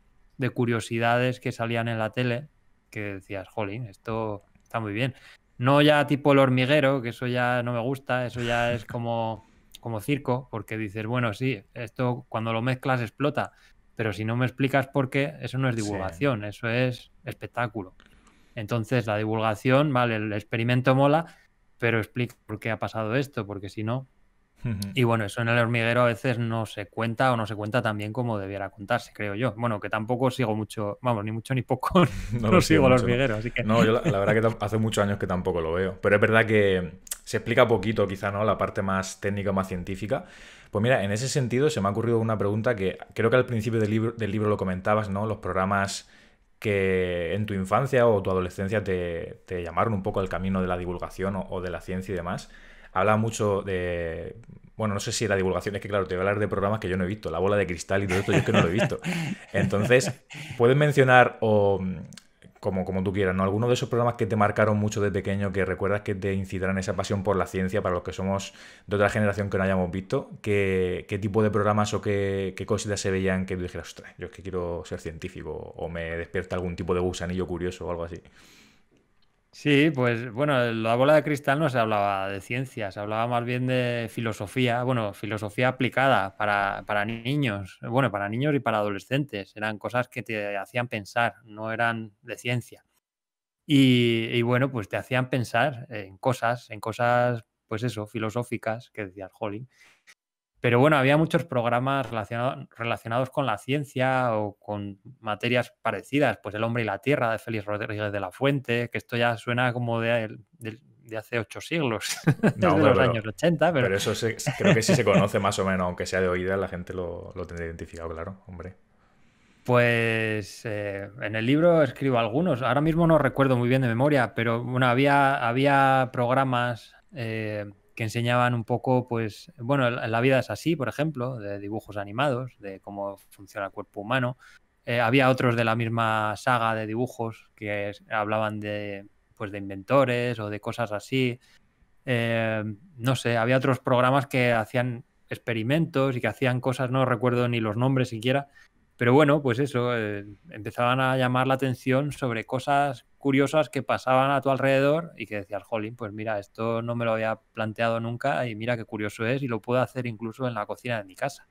curiosidades que salían en la tele, que decías, jolín, esto está muy bien. No ya tipo el hormiguero, que eso ya no me gusta, eso ya es como, [laughs] como circo, porque dices, bueno, sí, esto cuando lo mezclas explota, pero si no me explicas por qué, eso no es divulgación, eso es espectáculo. Entonces la divulgación, vale, el experimento mola, pero explica por qué ha pasado esto, porque si no... Y bueno, eso en el hormiguero a veces no se cuenta o no se cuenta tan bien como debiera contarse, creo yo. Bueno, que tampoco sigo mucho, vamos, ni mucho ni poco, [laughs] no, sigo el hormiguero, así que... No, yo la, verdad que hace muchos años que tampoco lo veo, pero es verdad que se explica poquito quizá, ¿no? La parte más técnica, más científica. Pues mira, en ese sentido se me ha ocurrido una pregunta que creo que al principio del libro, del libro lo comentabas, ¿no? Los programas que en tu infancia o tu adolescencia te, llamaron un poco al camino de la divulgación o, de la ciencia y demás. Habla mucho de. Bueno, no sé si la divulgación, es que claro, te voy a hablar de programas que yo no he visto, la bola de cristal y todo esto, yo es que no lo he visto. [laughs] Entonces, ¿puedes mencionar o como, como tú quieras, ¿no? Algunos de esos programas que te marcaron mucho de pequeño, que recuerdas que te incitarán esa pasión por la ciencia, para los que somos de otra generación que no hayamos visto, ¿qué, tipo de programas o qué, qué cositas se veían que dijeras, ostras, yo es que quiero ser científico, o me despierta algún tipo de gusanillo curioso o algo así? Sí, pues bueno, la bola de cristal no se hablaba de ciencia, se hablaba más bien de filosofía, bueno, filosofía aplicada para, niños, bueno, para niños y para adolescentes, eran cosas que te hacían pensar, no eran de ciencia. Y, bueno, pues te hacían pensar en cosas, en cosas, pues eso, filosóficas, que decías, jolín, pero bueno, había muchos programas relacionados con la ciencia o con materias parecidas, pues El hombre y la tierra de Félix Rodríguez de la Fuente, que esto ya suena como de, hace ocho siglos, [laughs] de los años 80. Pero, eso creo que sí se conoce más o menos, aunque sea de oída, la gente lo, lo tendrá identificado, claro, hombre. Pues eh, en el libro escribo algunos. Ahora mismo no recuerdo muy bien de memoria, pero bueno, había, había programas eh, que enseñaban un poco, pues, bueno, la vida es así, por ejemplo, de dibujos animados, de cómo funciona el cuerpo humano. Eh, había otros de la misma saga de dibujos que hablaban de, pues, de inventores o de cosas así. Eh, no sé, había otros programas que hacían experimentos y que hacían cosas, no recuerdo ni los nombres siquiera, pero bueno, pues eso, eh, empezaban a llamar la atención sobre cosas curiosas que pasaban a tu alrededor y que decías, jolín, pues mira, esto no me lo había planteado nunca y mira qué curioso es y lo puedo hacer incluso en la cocina de mi casa.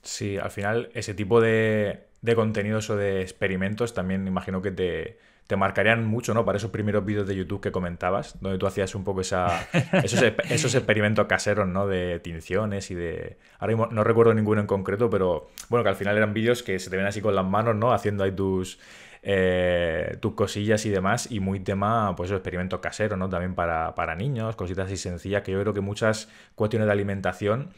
Sí, al final ese tipo de, contenidos o de experimentos también imagino que te, te marcarían mucho, ¿no? Para esos primeros vídeos de YouTube que comentabas, donde tú hacías un poco esa, [laughs] esos, experimentos caseros, ¿no? De tinciones y de... Ahora mismo no recuerdo ninguno en concreto, pero bueno, que al final eran vídeos que se te ven así con las manos, ¿no? Haciendo ahí tus, eh, tus cosillas y demás, y muy tema, pues experimento casero, ¿no? También para, niños, cositas así sencillas, que yo creo que muchas cuestiones de alimentación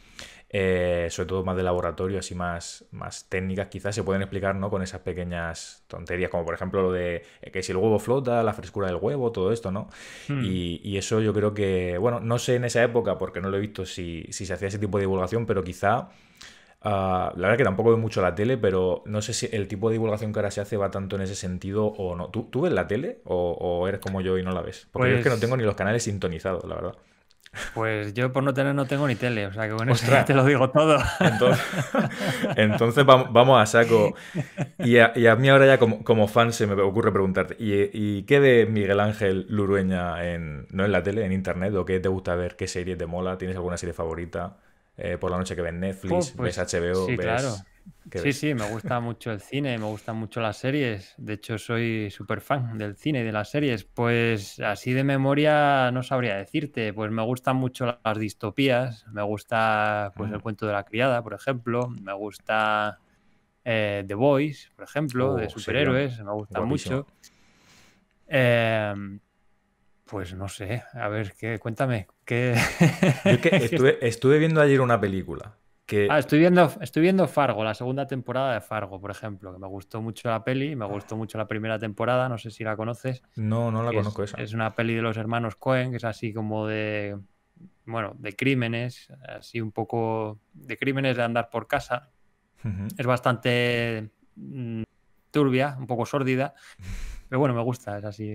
eh, sobre todo más de laboratorio, así más, más técnicas, quizás se pueden explicar ¿no? con esas pequeñas tonterías, como por ejemplo lo de eh, que si el huevo flota, la frescura del huevo, todo esto, ¿no? Hmm. Y, eso yo creo que, bueno, no sé en esa época, porque no lo he visto si, si se hacía ese tipo de divulgación, pero quizá Ah, la verdad que tampoco veo mucho la tele, pero no sé si el tipo de divulgación que ahora se hace va tanto en ese sentido o no. ¿Tú, ves la tele o, eres como yo y no la ves? Porque yo es que no pues tengo ni los canales sintonizados, la verdad. Pues yo por no tener no tengo ni tele, o sea que bueno, te lo digo todo. Entonces, [laughs] vamos, a saco. Y a, mí ahora ya como, fan se me ocurre preguntarte, ¿y, qué de Miguel Ángel Lurueña no en la tele, en internet? ¿O qué te gusta ver? ¿Qué series te mola? ¿Tienes alguna serie favorita? Eh, por la noche que ves Netflix, pues, ves HBO, sí, Claro. Sí, sí, me gusta mucho el cine, me gustan mucho las series. De hecho, soy súper fan del cine y de las series. Pues así de memoria no sabría decirte. Pues me gustan mucho las distopías. Me gusta pues el mm. cuento de la criada, por ejemplo. Me gusta eh, The Boys, por ejemplo, de oh, superhéroes. Me gusta mucho. Eh, pues no sé, a ver, ¿qué? cuéntame, que... que [laughs] estuve, viendo ayer una película. Que... Ah, estoy viendo, estoy viendo Fargo, la segunda temporada de Fargo, por ejemplo, que me gustó mucho la peli, me gustó mucho la primera temporada, no sé si la conoces. No, no la conozco esa. Es una peli de los hermanos Cohen, que es así como de, bueno, de crímenes, así un poco de crímenes de andar por casa. Es bastante mm, turbia, un poco sórdida, [laughs] pero bueno, me gusta, es así.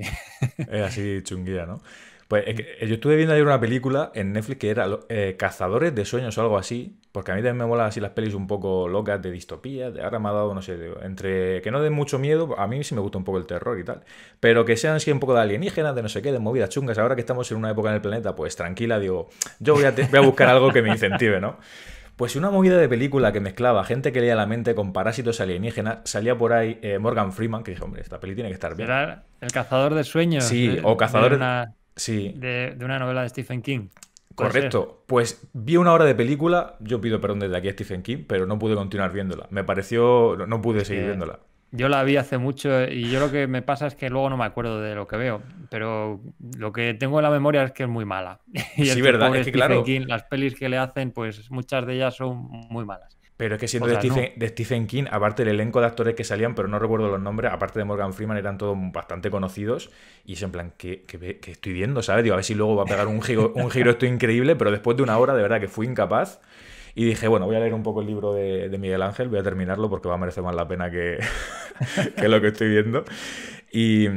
es así chunguía, ¿no? Pues eh, yo estuve viendo ayer una película en Netflix que era eh, Cazadores de Sueños o algo así, porque a mí también me molan así las pelis un poco locas de distopía, de ahora me dado, no sé, entre que no den mucho miedo, a mí sí me gusta un poco el terror y tal, pero que sean así un poco de alienígenas, de no sé qué, de movidas chungas, ahora que estamos en una época en el planeta, pues tranquila, digo, yo voy a, a buscar algo que me incentive, ¿no? Pues una movida de película que mezclaba gente que leía la mente con parásitos alienígenas, salía por ahí eh, Morgan Freeman, que dije, hombre, esta peli tiene que estar bien. Era el cazador de sueños. Sí, o cazadores sí. de, una novela de Stephen King. Correcto. Pues vi una hora de película, yo pido perdón desde aquí a Stephen King, pero no pude continuar viéndola. Me pareció, no, pude seguir viéndola. Yo la vi hace mucho y yo lo que me pasa es que luego no me acuerdo de lo que veo, pero lo que tengo en la memoria es que es muy mala. [laughs] y sí, verdad, que claro. las pelis que le hacen, pues muchas de ellas son muy malas. Pero es que siendo de Stephen, King, aparte el elenco de actores que salían, pero no recuerdo los nombres, aparte de Morgan Freeman, eran todos bastante conocidos. Y es en plan, que, estoy viendo? ¿Sabes? a ver si luego va a pegar un giro, un giro esto increíble, pero después de una hora, de verdad, que fui incapaz. Y dije, bueno, voy a leer un poco el libro de, Miguel Ángel, voy a terminarlo porque va a merecer más la pena que, [laughs] lo que estoy viendo. Y,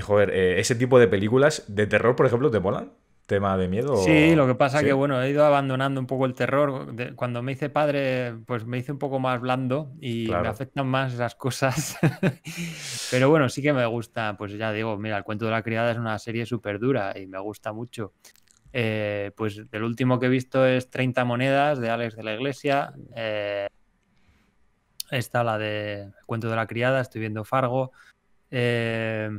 joder, eh, ese tipo de películas de terror, por ejemplo, ¿te molan? tema de miedo? Sí, lo que pasa que bueno, he ido abandonando un poco el terror. cuando me hice padre, pues me hice un poco más blando y me afectan más esas cosas. [laughs] Pero bueno, sí que me gusta, pues ya digo, mira, el cuento de la criada es una serie súper dura y me gusta mucho. Eh, pues el último que he visto es 30 monedas de Alex de la Iglesia. Eh, está la de Cuento de la Criada, estoy viendo Fargo. Eh,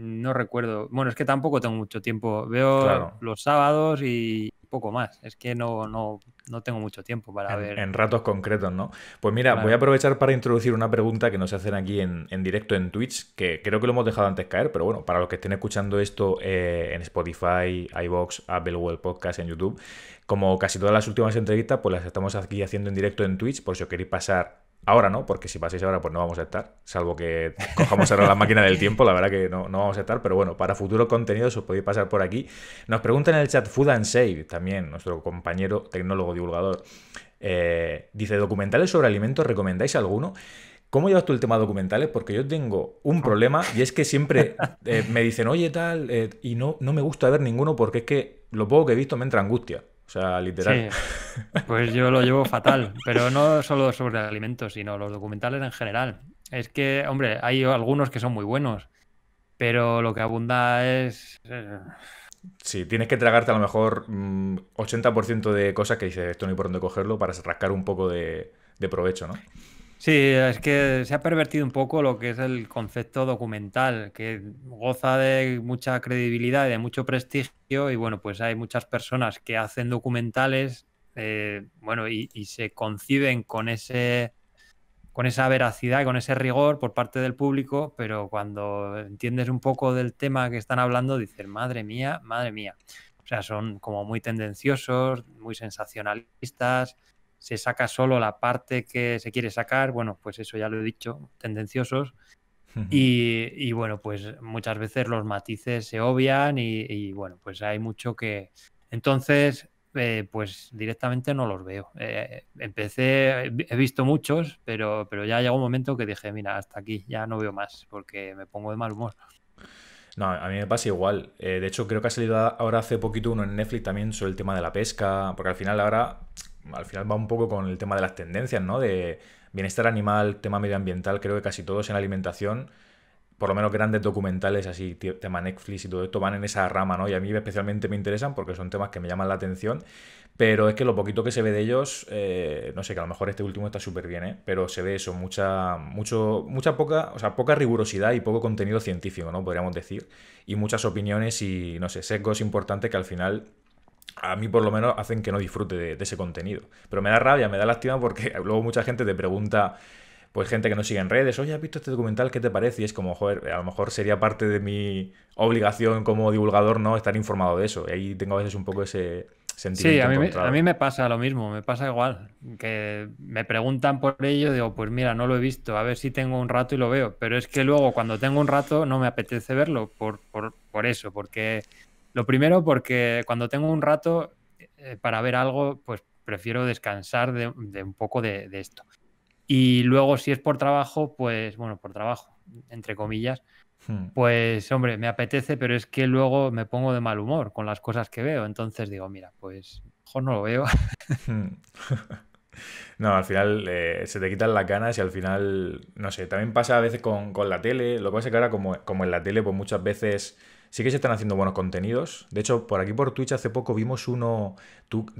no recuerdo. Bueno, es que tampoco tengo mucho tiempo. Veo los sábados y poco más. Es que no, no, no tengo mucho tiempo para ver. En ratos concretos, ¿no? Pues mira, voy a aprovechar para introducir una pregunta que nos hacen aquí en, directo en Twitch, que creo que lo hemos dejado antes caer, pero bueno, para los que estén escuchando esto eh, en Spotify, iBox, Apple Well Podcast, en YouTube, como casi todas las últimas entrevistas, pues las estamos aquí haciendo en directo en Twitch, por si os queréis pasar Ahora no, porque si pasáis ahora pues no vamos a estar, salvo que cojamos ahora la máquina del tiempo, la verdad que no, vamos a estar, pero bueno, para futuros contenidos os podéis pasar por aquí. Nos preguntan en el chat Food and Save, también nuestro compañero tecnólogo divulgador, eh, dice, ¿documentales sobre alimentos recomendáis alguno? ¿Cómo llevas tú el tema documentales? Porque yo tengo un problema y es que siempre eh, me dicen, oye tal, eh, y no, no me gusta ver ninguno porque es que lo poco que he visto me entra angustia. O sea, literal. pues yo lo llevo fatal, pero no solo sobre alimentos, sino los documentales en general. Es que, hombre, hay algunos que son muy buenos, pero lo que abunda es... Eh, sí, tienes que tragarte a lo mejor 80% mm, de cosas que dices, esto no hay por dónde cogerlo para rascar un poco de, de provecho, ¿no? Sí, es que se ha pervertido un poco lo que es el concepto documental, que goza de mucha credibilidad y de mucho prestigio y bueno, pues hay muchas personas que hacen documentales, eh, bueno, y, se conciben con ese con esa veracidad, con ese rigor por parte del público, pero cuando entiendes un poco del tema que están hablando, dices, madre mía, madre mía. O sea, son como muy tendenciosos, muy sensacionalistas, se saca solo la parte que se quiere sacar, bueno, pues eso ya lo he dicho, tendenciosos. y, bueno, pues muchas veces los matices se obvian y, bueno, pues hay mucho que... Entonces, eh, pues directamente no los veo. Eh, empecé, he visto muchos, pero, pero ya llegó un momento que dije, mira, hasta aquí, ya no veo más, porque me pongo de mal humor. No, a mí me pasa igual. Eh, de hecho, creo que ha salido ahora hace poquito uno en Netflix también sobre el tema de la pesca, porque al final ahora al final va un poco con el tema de las tendencias, ¿no? De bienestar animal, tema medioambiental, creo que casi todos en alimentación, por lo menos grandes documentales así, tema Netflix y todo esto, van en esa rama, ¿no? Y a mí especialmente me interesan porque son temas que me llaman la atención, pero es que lo poquito que se ve de ellos, eh, no sé, que a lo mejor este último está súper bien, ¿eh? Pero se ve eso, mucha, mucho, mucha poca, o sea, poca rigurosidad y poco contenido científico, ¿no? Podríamos decir, y muchas opiniones y, no sé, sesgos importantes que al final a mí por lo menos hacen que no disfrute de, ese contenido. Pero me da rabia, me da lástima porque [laughs] luego mucha gente te pregunta, pues gente que no sigue en redes, oye, ¿has visto este documental? ¿Qué te parece? Y es como, joder, a lo mejor sería parte de mi obligación como divulgador no estar informado de eso. Y ahí tengo a veces un poco ese sentimiento. Sí, a mí, me, a mí me pasa lo mismo, me pasa igual. Que me preguntan por ello, digo, pues mira, no lo he visto, a ver si tengo un rato y lo veo. Pero es que luego cuando tengo un rato no me apetece verlo por, por eso, porque lo primero porque cuando tengo un rato eh, para ver algo, pues prefiero descansar de, un poco de, esto. Y luego si es por trabajo, pues bueno, por trabajo, entre comillas, hmm. pues hombre, me apetece, pero es que luego me pongo de mal humor con las cosas que veo. Entonces digo, mira, pues mejor no lo veo. [laughs] Hmm. [laughs] No, al final eh, se te quitan las ganas y al final, no sé, también pasa a veces con, la tele. Lo que pasa es que ahora, como, como en la tele, pues muchas veces sí que se están haciendo buenos contenidos. De hecho, por aquí por Twitch hace poco vimos uno,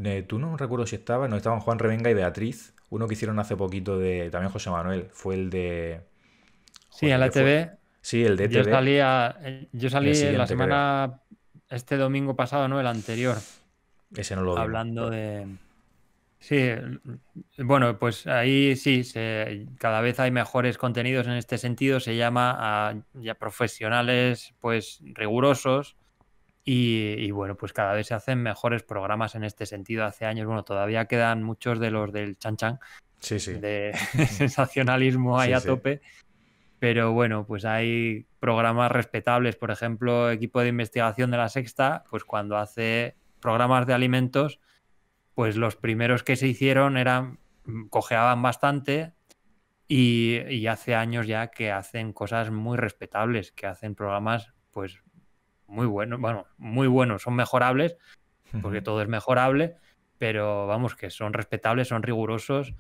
eh, tú, no recuerdo si estaba, no estaban Juan Revenga y Beatriz, uno que hicieron hace poquito de también José Manuel, fue el de... Sí, en la e TV. Sí, el de TV. Yo e salí, eh, yo salí la semana, este domingo pasado, no, el anterior. Ese no lo Hablando de Sí, bueno, pues ahí sí, cada vez hay mejores contenidos en este sentido, se llama a, profesionales pues rigurosos y, bueno, pues cada vez se hacen mejores programas en este sentido. Hace años, bueno, todavía quedan muchos de los del chan chan, de [laughs] sensacionalismo ahí a tope, pero bueno, pues hay programas respetables, por ejemplo, equipo de investigación de la sexta, pues cuando hace programas de alimentos pues los primeros que se hicieron eran, mm, cojeaban bastante y, hace años ya que hacen cosas muy respetables, que hacen programas pues muy buenos, bueno, muy buenos, son mejorables, porque todo es mejorable, pero vamos, que son respetables, son rigurosos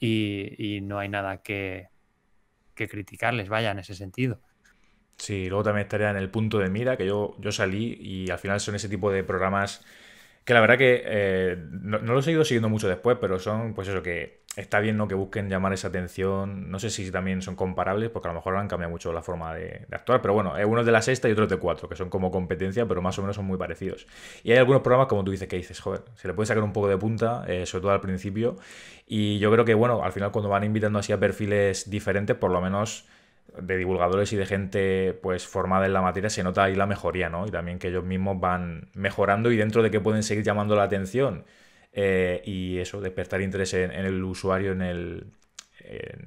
y, no hay nada que, que criticarles, vaya, en ese sentido. Sí, luego también estaría en el punto de mira, que yo, yo salí y al final son ese tipo de programas que la verdad que eh, no, lo los he ido siguiendo mucho después, pero son, pues eso, que está bien ¿no? que busquen llamar esa atención. No sé si también son comparables, porque a lo mejor han cambiado mucho la forma de, actuar. Pero bueno, uno es de la sexta y otro de cuatro, que son como competencia, pero más o menos son muy parecidos. Y hay algunos programas, como tú dices, que dices, joder, se le puede sacar un poco de punta, eh, sobre todo al principio. Y yo creo que, bueno, al final cuando van invitando así a perfiles diferentes, por lo menos de divulgadores y de gente pues formada en la materia se nota ahí la mejoría, ¿no? Y también que ellos mismos van mejorando y dentro de que pueden seguir llamando la atención eh, y eso, despertar interés en, el usuario, en el,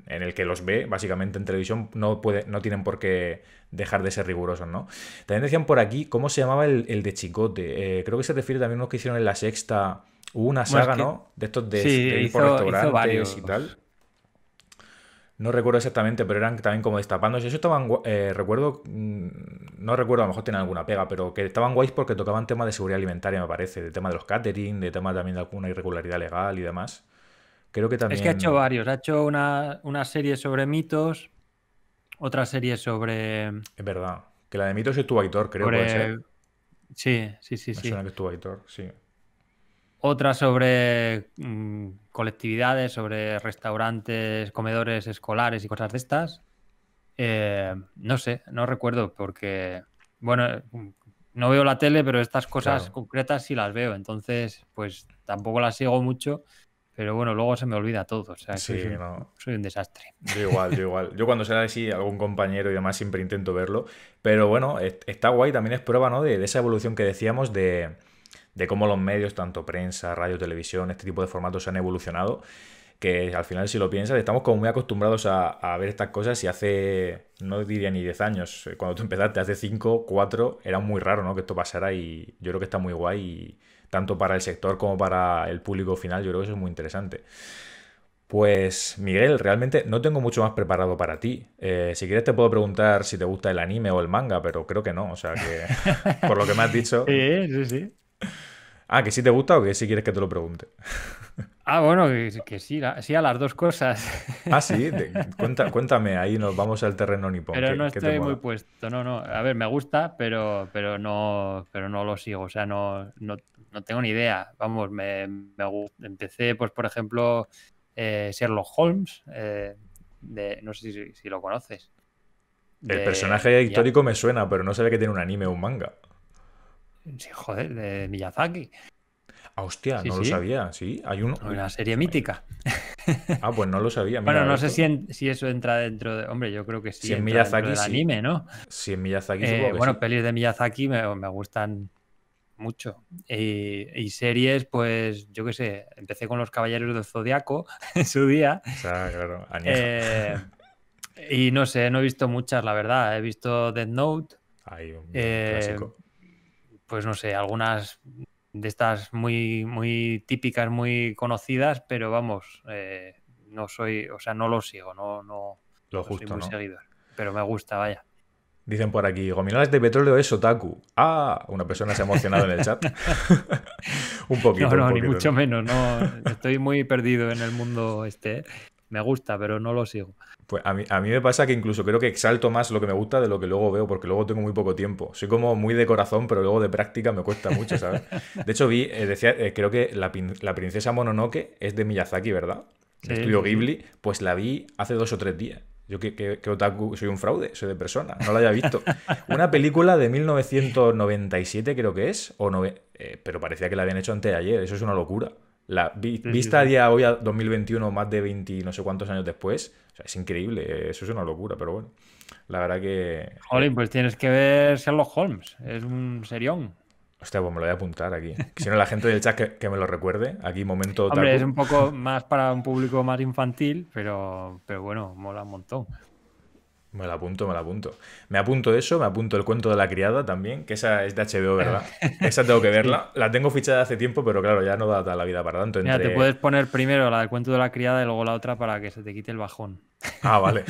en, el que los ve, básicamente en televisión, no, puede, no tienen por qué dejar de ser rigurosos, ¿no? También decían por aquí cómo se llamaba el, de Chicote. Eh, creo que se refiere también a unos que hicieron en la sexta. Hubo una saga, ¿no? De estos de, sí, ir restaurantes y tal no recuerdo exactamente, pero eran también como destapándose. Eso estaban, eh, recuerdo, mm, no recuerdo, a lo mejor tenían alguna pega, pero que estaban guays porque tocaban temas de seguridad alimentaria, me parece, de tema de los catering, de tema también de alguna irregularidad legal y demás. Creo que también... Es que ha hecho varios, ha hecho una, serie sobre mitos, otra serie sobre... Es verdad, que la de mitos estuvo Aitor, creo. Sí, sí, sí. sí. que sí. Otra sobre... Mm, colectividades, sobre restaurantes, comedores escolares y cosas de estas. Eh, no sé, no recuerdo porque, bueno, no veo la tele, pero estas cosas concretas sí las veo, entonces pues tampoco las sigo mucho. Pero bueno, luego se me olvida todo. O sea, sí, soy un desastre. Yo igual, yo igual. Yo cuando sea así algún compañero y demás siempre intento verlo. Pero bueno, está guay, también es prueba, ¿no? de esa evolución que decíamos de, de cómo los medios, tanto prensa, radio, televisión, este tipo de formatos han evolucionado, que al final si lo piensas, estamos como muy acostumbrados a, ver estas cosas y hace, no diría ni 10 años, eh, cuando tú empezaste, hace 5, 4, era muy raro ¿no? que esto pasara y yo creo que está muy guay, tanto para el sector como para el público final, yo creo que eso es muy interesante. Pues Miguel, realmente no tengo mucho más preparado para ti. Eh, si quieres te puedo preguntar si te gusta el anime o el manga, pero creo que no. O sea que por lo que me has dicho. [laughs] Sí, sí, sí. Ah, que sí te gusta o que si quieres que te lo pregunte. Ah, bueno, que, sí, sí a las dos cosas. Ah, sí, cuéntame, ahí nos vamos al terreno nipón. Pero no estoy muy puesto, no, no. A ver, me gusta, pero, pero, no, pero no lo sigo, o sea, no, no, tengo ni idea. Vamos, me, empecé, pues, por ejemplo, eh, Sherlock Holmes, eh, no sé si, lo conoces. El personaje histórico me suena, pero no sé que tiene un anime o un manga. Sí, joder, de Miyazaki. Ah, hostia, no lo sabía, sí. Hay uno. Una serie mítica. [laughs] Ah, pues no lo sabía. bueno, no sé si, eso entra dentro de. Hombre, yo creo que sí. Si en Miyazaki. anime, ¿no? Si en Miyazaki. Eh, bueno, pelis de Miyazaki me, gustan mucho. Y, series, pues yo qué sé, empecé con Los Caballeros del Zodiaco [laughs] en su día. Eh, y no sé, no he visto muchas, la verdad. He visto Death Note. Ahí, un eh, clásico pues no sé, algunas de estas muy, muy típicas, muy conocidas, pero vamos, eh, no soy, o sea, no lo sigo, no, no, soy muy seguidor, pero me gusta, vaya. Dicen por aquí, gominolas de petróleo es otaku. Ah, una persona se ha emocionado en el chat. [laughs] un poquito. No, no, ni mucho menos. No, estoy muy perdido en el mundo este. ¿eh? me gusta, pero no lo sigo. Pues a mí, a me pasa que incluso creo que exalto más lo que me gusta de lo que luego veo, porque luego tengo muy poco tiempo. Soy como muy de corazón, pero luego de práctica me cuesta mucho, ¿sabes? [laughs] De hecho, vi, eh, decía, eh, creo que la, la, princesa Mononoke es de Miyazaki, ¿verdad? estudio Ghibli, pues la vi hace dos o tres días. Yo que, que, otaku soy un fraude, soy de persona, no la había visto. [laughs] Una película de 1997 creo que es, o no, eh, pero parecía que la habían hecho antes de ayer, eso es una locura. La vista a día hoy, a 2021, más de 20 no sé cuántos años después, es increíble, eh, eso es una locura, pero bueno, la verdad que... Jolín, pues tienes que ver Sherlock Holmes, es un serión. Hostia, pues me lo voy a apuntar aquí. Si no, la gente del chat que, me lo recuerde. Aquí, momento. Hombre, es un poco más para un público más infantil, pero, pero bueno, mola un montón. Me la apunto, me la apunto. Me apunto eso, me apunto el cuento de la criada también, que esa es de HBO, ¿verdad? [laughs] esa tengo que verla. La tengo fichada hace tiempo, pero claro, ya no da la vida para tanto. Entre... Mira, te puedes poner primero la del cuento de la criada y luego la otra para que se te quite el bajón. Ah, vale.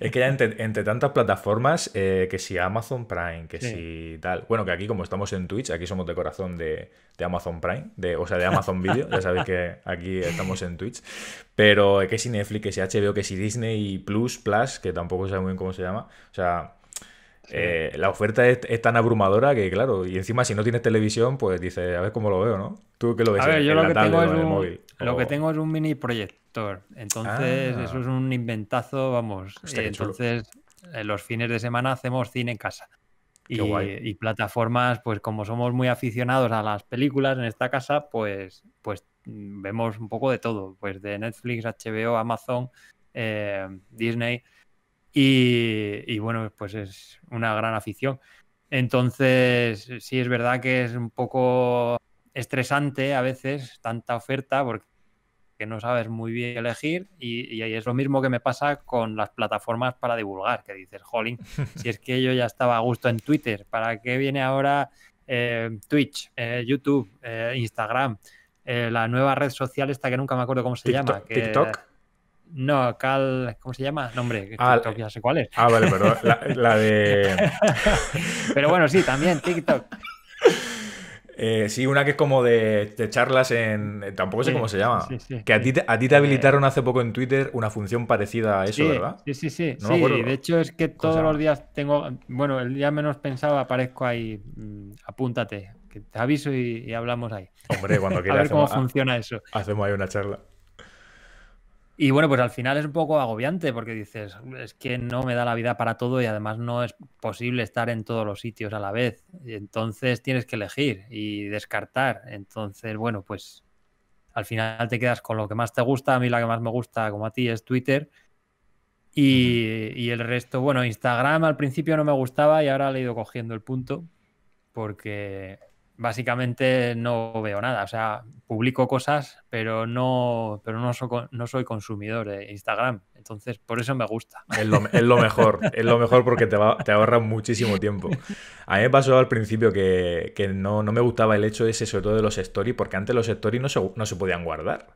es que ya entre, tantas plataformas, eh, que si Amazon Prime, que si tal. Bueno, que aquí como estamos en Twitch, aquí somos de corazón de, Amazon Prime, de, o sea, de Amazon Video, ya sabéis que aquí estamos en Twitch. Pero que si Netflix, que si HBO, que si Disney Plus, Plus, que tampoco sé muy bien cómo se llama. O sea, eh, la oferta es, tan abrumadora que, claro, y encima si no tienes televisión, pues dices, a ver cómo lo veo, ¿no? Tú que lo ves a ver, en, yo lo que tengo es móvil. Lo que tengo es un mini proyector, entonces ah. eso es un inventazo, vamos. entonces eh, los fines de semana hacemos cine en casa. Y, plataformas, pues como somos muy aficionados a las películas en esta casa, pues, pues mm, vemos un poco de todo, pues de Netflix, HBO, Amazon, eh, Disney. y, bueno, pues es una gran afición. Entonces, sí es verdad que es un poco estresante a veces tanta oferta porque no sabes muy bien elegir y, y, es lo mismo que me pasa con las plataformas para divulgar, que dices, jolín, [laughs] si es que yo ya estaba a gusto en Twitter, ¿para qué viene ahora eh, Twitch, eh, YouTube, eh, Instagram, la nueva red social esta que nunca me acuerdo cómo se llama? Que, TikTok. No, Cal, ¿cómo se llama? Nombre, ah, TikTok, ya sé cuál es. Ah, vale, perdón, la de... [laughs] Pero bueno, sí, también TikTok. Eh, sí, una que es como de, charlas en. Tampoco sé cómo se llama. que a ti, te, a ti te eh, habilitaron hace poco en Twitter una función parecida a eso, ¿verdad? Sí, sí, sí. de hecho, es que todos los días tengo. Bueno, el día menos pensaba aparezco ahí. Mm, apúntate, que te aviso y, hablamos ahí. Hombre, cuando [laughs] quieras. cómo funciona eso. Hacemos ahí una charla. Y bueno, pues al final es un poco agobiante porque dices, es que no me da la vida para todo y además no es posible estar en todos los sitios a la vez. Entonces tienes que elegir y descartar. Entonces, bueno, pues al final te quedas con lo que más te gusta. A mí la que más me gusta, como a ti, es Twitter. Y, y el resto, bueno, Instagram al principio no me gustaba y ahora le he ido cogiendo el punto porque básicamente no veo nada. O sea, publico cosas, pero no, pero no, no soy consumidor de Instagram. Entonces, por eso me gusta. Es lo, mejor, es lo mejor porque te, va, te, ahorra muchísimo tiempo. A mí me pasó al principio que, que no, no, me gustaba el hecho ese, sobre todo de los stories, porque antes los stories no no se podían guardar.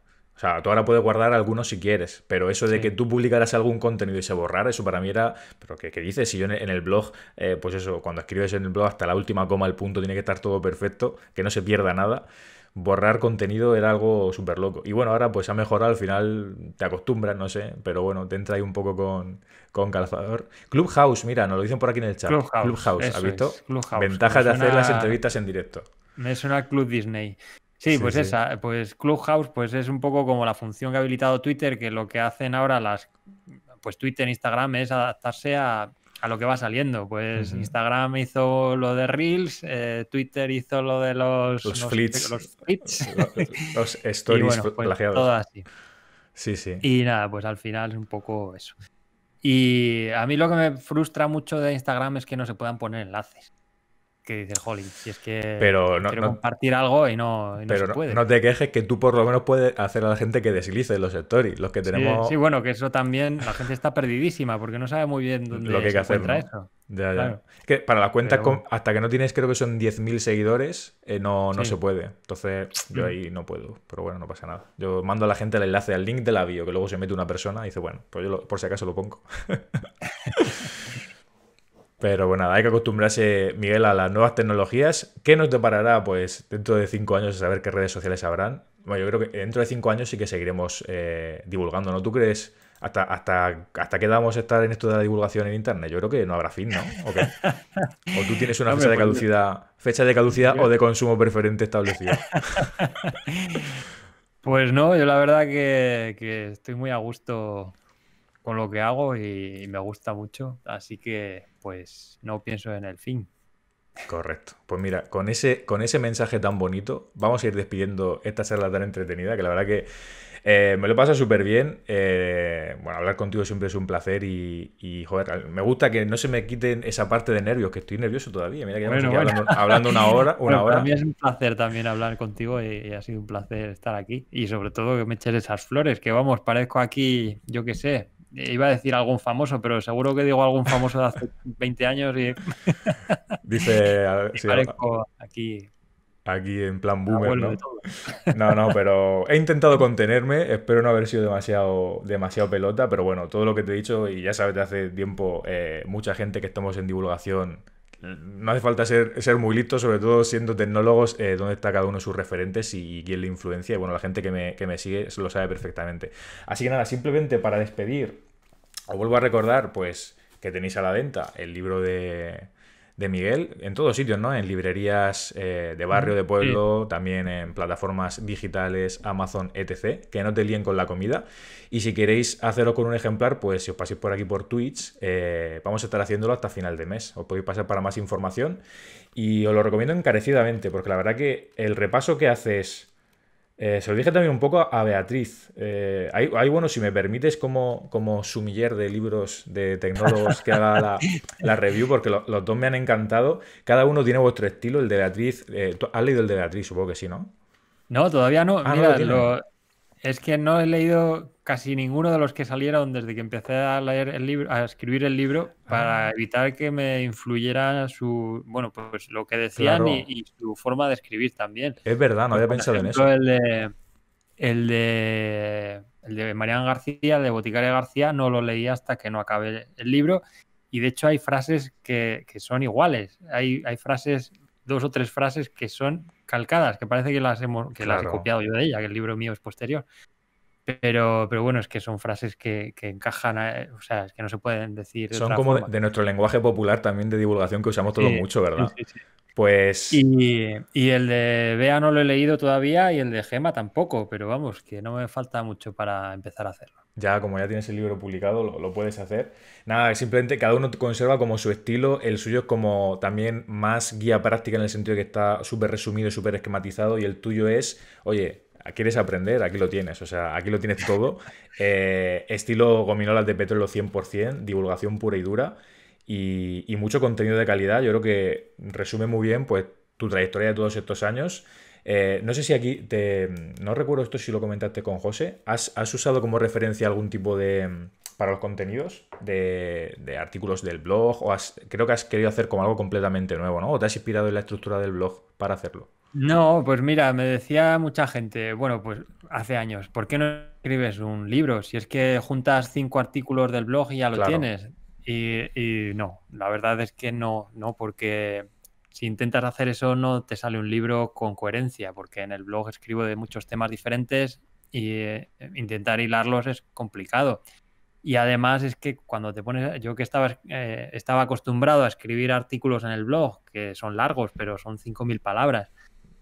O sea, tú ahora puedes guardar algunos si quieres, pero eso de que tú publicaras algún contenido y se borrara, eso para mí era, pero ¿qué, qué dices? Si yo en, el blog, eh, pues eso, cuando escribes en el blog hasta la última coma, el punto, tiene que estar todo perfecto, que no se pierda nada. Borrar contenido era algo súper loco. Y bueno, ahora pues ha mejorado, al final te acostumbras, no sé, pero bueno, te entra ahí un poco con, con calzador. Clubhouse, mira, nos lo dicen por aquí en el chat. Clubhouse, ¿has visto? Ventajas de hacer las entrevistas en directo. Me suena Club Disney. Sí, pues esa, pues Clubhouse, pues es un poco como la función que ha habilitado Twitter, que lo que hacen ahora las, pues Twitter, Instagram, es adaptarse a, lo que va saliendo. Pues Instagram hizo lo de Reels, eh, Twitter hizo lo de los... Los, flits. Los, stories Todo así. Sí, sí. Y nada, pues al final es un poco eso. Y a mí lo que me frustra mucho de Instagram es que no se puedan poner enlaces que dices, jolín, si es que pero no, quiero compartir algo y no, no pero No, te quejes que tú por lo menos puedes hacer a la gente que deslice los stories, los que tenemos... Sí, bueno, que eso también, la gente está perdidísima porque no sabe muy bien [laughs] dónde lo que se que encuentra eso. Ya, para la cuenta, hasta que no tienes, creo que son 10.000 seguidores, eh, no, se puede. Entonces, yo mm. ahí no puedo. Pero bueno, no pasa nada. Yo mando a la gente el enlace al link de la bio, que luego se mete una persona y dice, bueno, pues yo por si acaso lo pongo. [laughs] Pero bueno, hay que acostumbrarse, Miguel, a las nuevas tecnologías. ¿Qué nos deparará? Pues dentro de cinco años saber qué redes sociales habrán. Bueno, yo creo que dentro de cinco años sí que seguiremos eh, divulgando, ¿no? ¿Tú crees hasta, hasta, hasta qué damos a estar en esto de la divulgación en Internet? Yo creo que no habrá fin, ¿no? ¿O, [laughs] tú tienes una fecha de caducidad, fecha de caducidad o de consumo preferente establecida? [laughs] Pues no, yo la verdad que, estoy muy a gusto con lo que hago y me gusta mucho. Así que pues no pienso en el fin. Correcto. Pues mira, con ese, con ese mensaje tan bonito, vamos a ir despidiendo esta charla tan entretenida, que la verdad que eh, me lo pasa súper bien. Eh, bueno, hablar contigo siempre es un placer y, joder, me gusta que no se me quiten esa parte de nervios, que estoy nervioso todavía. Mira que ya hablando, una [laughs] hora. Una hora. Para mí es un placer también hablar contigo y, y, ha sido un placer estar aquí. Y sobre todo que me eches esas flores, que vamos, parezco aquí, yo qué sé, eh, iba a decir algún famoso, pero seguro que digo algún famoso de hace 20 [laughs] años y. Dice. [laughs] aquí. Aquí en plan boomer, ¿no? [laughs] No, no, pero he intentado contenerme. Espero no haber sido demasiado, demasiado pelota, pero bueno, todo lo que te he dicho, y ya sabes, de hace tiempo, eh, mucha gente que estamos en divulgación no hace falta ser, muy listo, sobre todo siendo tecnólogos, eh, dónde está cada uno de sus referentes y, quién le influencia. Y bueno, la gente que me, que me sigue lo sabe perfectamente. Así que nada, simplemente para despedir, os vuelvo a recordar, pues, que tenéis a la venta el libro de de Miguel en todos sitios, ¿no? En librerías eh, de barrio, mm, de pueblo, también en plataformas digitales, Amazon, etc. Que no te líen con la comida. Y si queréis hacerlo con un ejemplar, pues si os pasáis por aquí por Twitch, eh, vamos a estar haciéndolo hasta final de mes. Os podéis pasar para más información. Y os lo recomiendo encarecidamente, porque la verdad que el repaso que haces eh, se lo dije también un poco a Beatriz. Eh, hay, bueno, si me permites, como, como sumiller de libros de tecnólogos que haga la, [laughs] la review, porque los dos me han encantado. Cada uno tiene vuestro estilo. El de Beatriz, eh, ¿has leído el de Beatriz? Supongo que sí, ¿no? No, todavía no. Ah, Mira, lo, es que no he leído casi ninguno de los que salieron desde que empecé a leer el libro, a escribir el libro, para ah. evitar que me influyera su, bueno, pues lo que decían y, su forma de escribir también. Es verdad, no había pensado en eso. El de, el de, el García, de Boticaria García, no lo leí hasta que no acabé el libro. Y de hecho hay frases que, son iguales. Hay, hay frases, dos o tres frases que son calcadas, que parece que las hemos que las he copiado yo de ella, que el libro mío es posterior. Pero, pero bueno, es que son frases que, encajan, eh, o sea, es que no se pueden decir. De son como De, nuestro lenguaje popular también de divulgación que usamos todos mucho, ¿verdad? Sí, sí, pues. Y, y, el de Bea no lo he leído todavía y el de Gema tampoco, pero vamos, que no me falta mucho para empezar a hacerlo ya como ya tienes el libro publicado, lo, puedes hacer. Nada, simplemente cada uno conserva como su estilo, el suyo es como también más guía práctica en el sentido que está súper resumido y súper esquematizado y el tuyo es, oye, quieres aprender, aquí lo tienes, o sea, aquí lo tienes todo. [laughs] Eh, estilo gominolas de petróleo 100%, divulgación pura y dura y, mucho contenido de calidad, yo creo que resume muy bien pues tu trayectoria de todos estos años. Eh, no sé si aquí te. No recuerdo esto si lo comentaste con José. ¿Has, usado como referencia algún tipo de. Mm, para los contenidos? De, de artículos del blog. O creo que has querido hacer como algo completamente nuevo, ¿no? ¿O te has inspirado en la estructura del blog para hacerlo? No, pues mira, me decía mucha gente, bueno, pues hace años, ¿por qué no escribes un libro? Si es que juntas cinco artículos del blog y ya lo tienes. Y, y, no, la verdad es que no, no, porque si intentas hacer eso no te sale un libro con coherencia, porque en el blog escribo de muchos temas diferentes y eh, intentar hilarlos es complicado. Y además es que cuando te pones, yo que estaba, eh, estaba acostumbrado a escribir artículos en el blog, que son largos, pero son 5.000 palabras,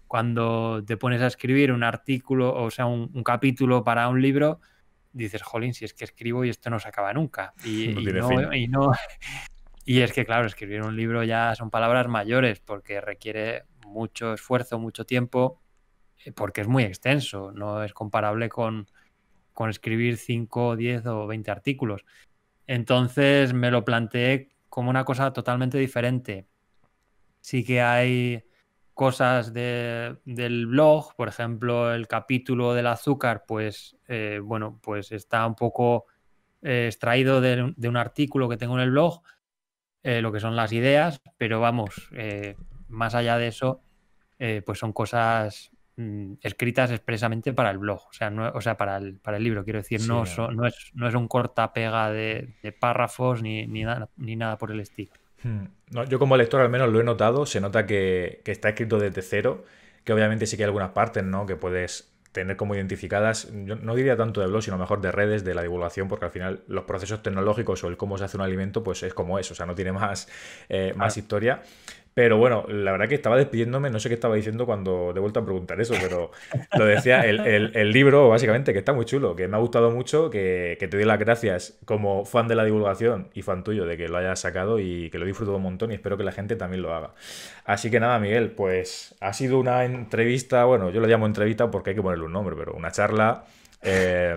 cuando te pones a escribir un artículo, o sea, un, capítulo para un libro, dices, jolín, si es que escribo y esto no se acaba nunca. y no, [laughs] Y es que, claro, escribir un libro ya son palabras mayores porque requiere mucho esfuerzo, mucho tiempo, eh, porque es muy extenso, no es comparable con, escribir 5, 10 o 20 artículos. Entonces me lo planteé como una cosa totalmente diferente. Sí que hay cosas del blog, por ejemplo, el capítulo del azúcar, pues eh, bueno, pues está un poco eh, extraído de un artículo que tengo en el blog, eh, lo que son las ideas, pero vamos, eh, más allá de eso, eh, pues son cosas mm, escritas expresamente para el blog, o sea, o sea para, el, para el libro, quiero decir, no, es, no es un corta pega de, párrafos ni, nada por el estilo. Hmm. yo como lector al menos lo he notado, se nota que, que, está escrito desde cero, que obviamente sí que hay algunas partes, ¿no? Que puedes tener como identificadas, yo no diría tanto de blog, sino mejor de redes, de la divulgación, porque al final los procesos tecnológicos o el cómo se hace un alimento, pues es como eso, o sea, no tiene más, eh, más historia. Pero bueno, la verdad que estaba despidiéndome, no sé qué estaba diciendo cuando de vuelta a preguntar eso, pero lo decía el, el, libro, básicamente, que está muy chulo, que me ha gustado mucho, que, te doy las gracias como fan de la divulgación y fan tuyo de que lo hayas sacado y que lo he disfrutado un montón y espero que la gente también lo haga. Así que nada, Miguel, pues ha sido una entrevista, bueno, yo lo llamo entrevista porque hay que ponerle un nombre, pero una charla eh,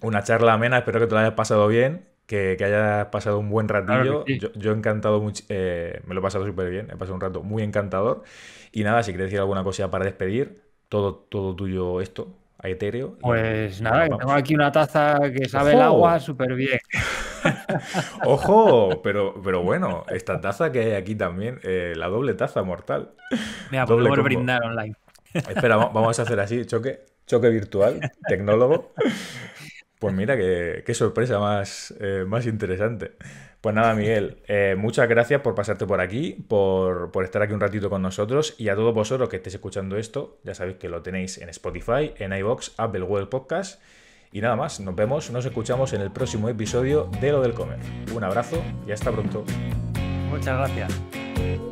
una charla amena, espero que te la hayas pasado bien que, hayas pasado un buen ratillo. yo, he encantado mucho, eh, me lo he pasado súper bien, he pasado un rato muy encantador. Y nada, si quieres decir alguna cosa para despedir, todo, todo tuyo esto, a etéreo. Pues nada, tengo aquí una taza que sabe el agua súper bien. [laughs] Ojo, pero, pero bueno, esta taza que hay aquí también, eh, la doble taza mortal. Mira, podemos brindar online. Espera, vamos a hacer así, choque, choque virtual, tecnólogo. Pues mira, qué, qué sorpresa más, eh, más interesante. Pues nada, Miguel, eh, muchas gracias por pasarte por aquí, por, estar aquí un ratito con nosotros y a todos vosotros que estéis escuchando esto, ya sabéis que lo tenéis en Spotify, en iBox, Apple Google Podcast y nada más. Nos vemos, nos escuchamos en el próximo episodio de Lo del Comer. Un abrazo y hasta pronto. Muchas gracias.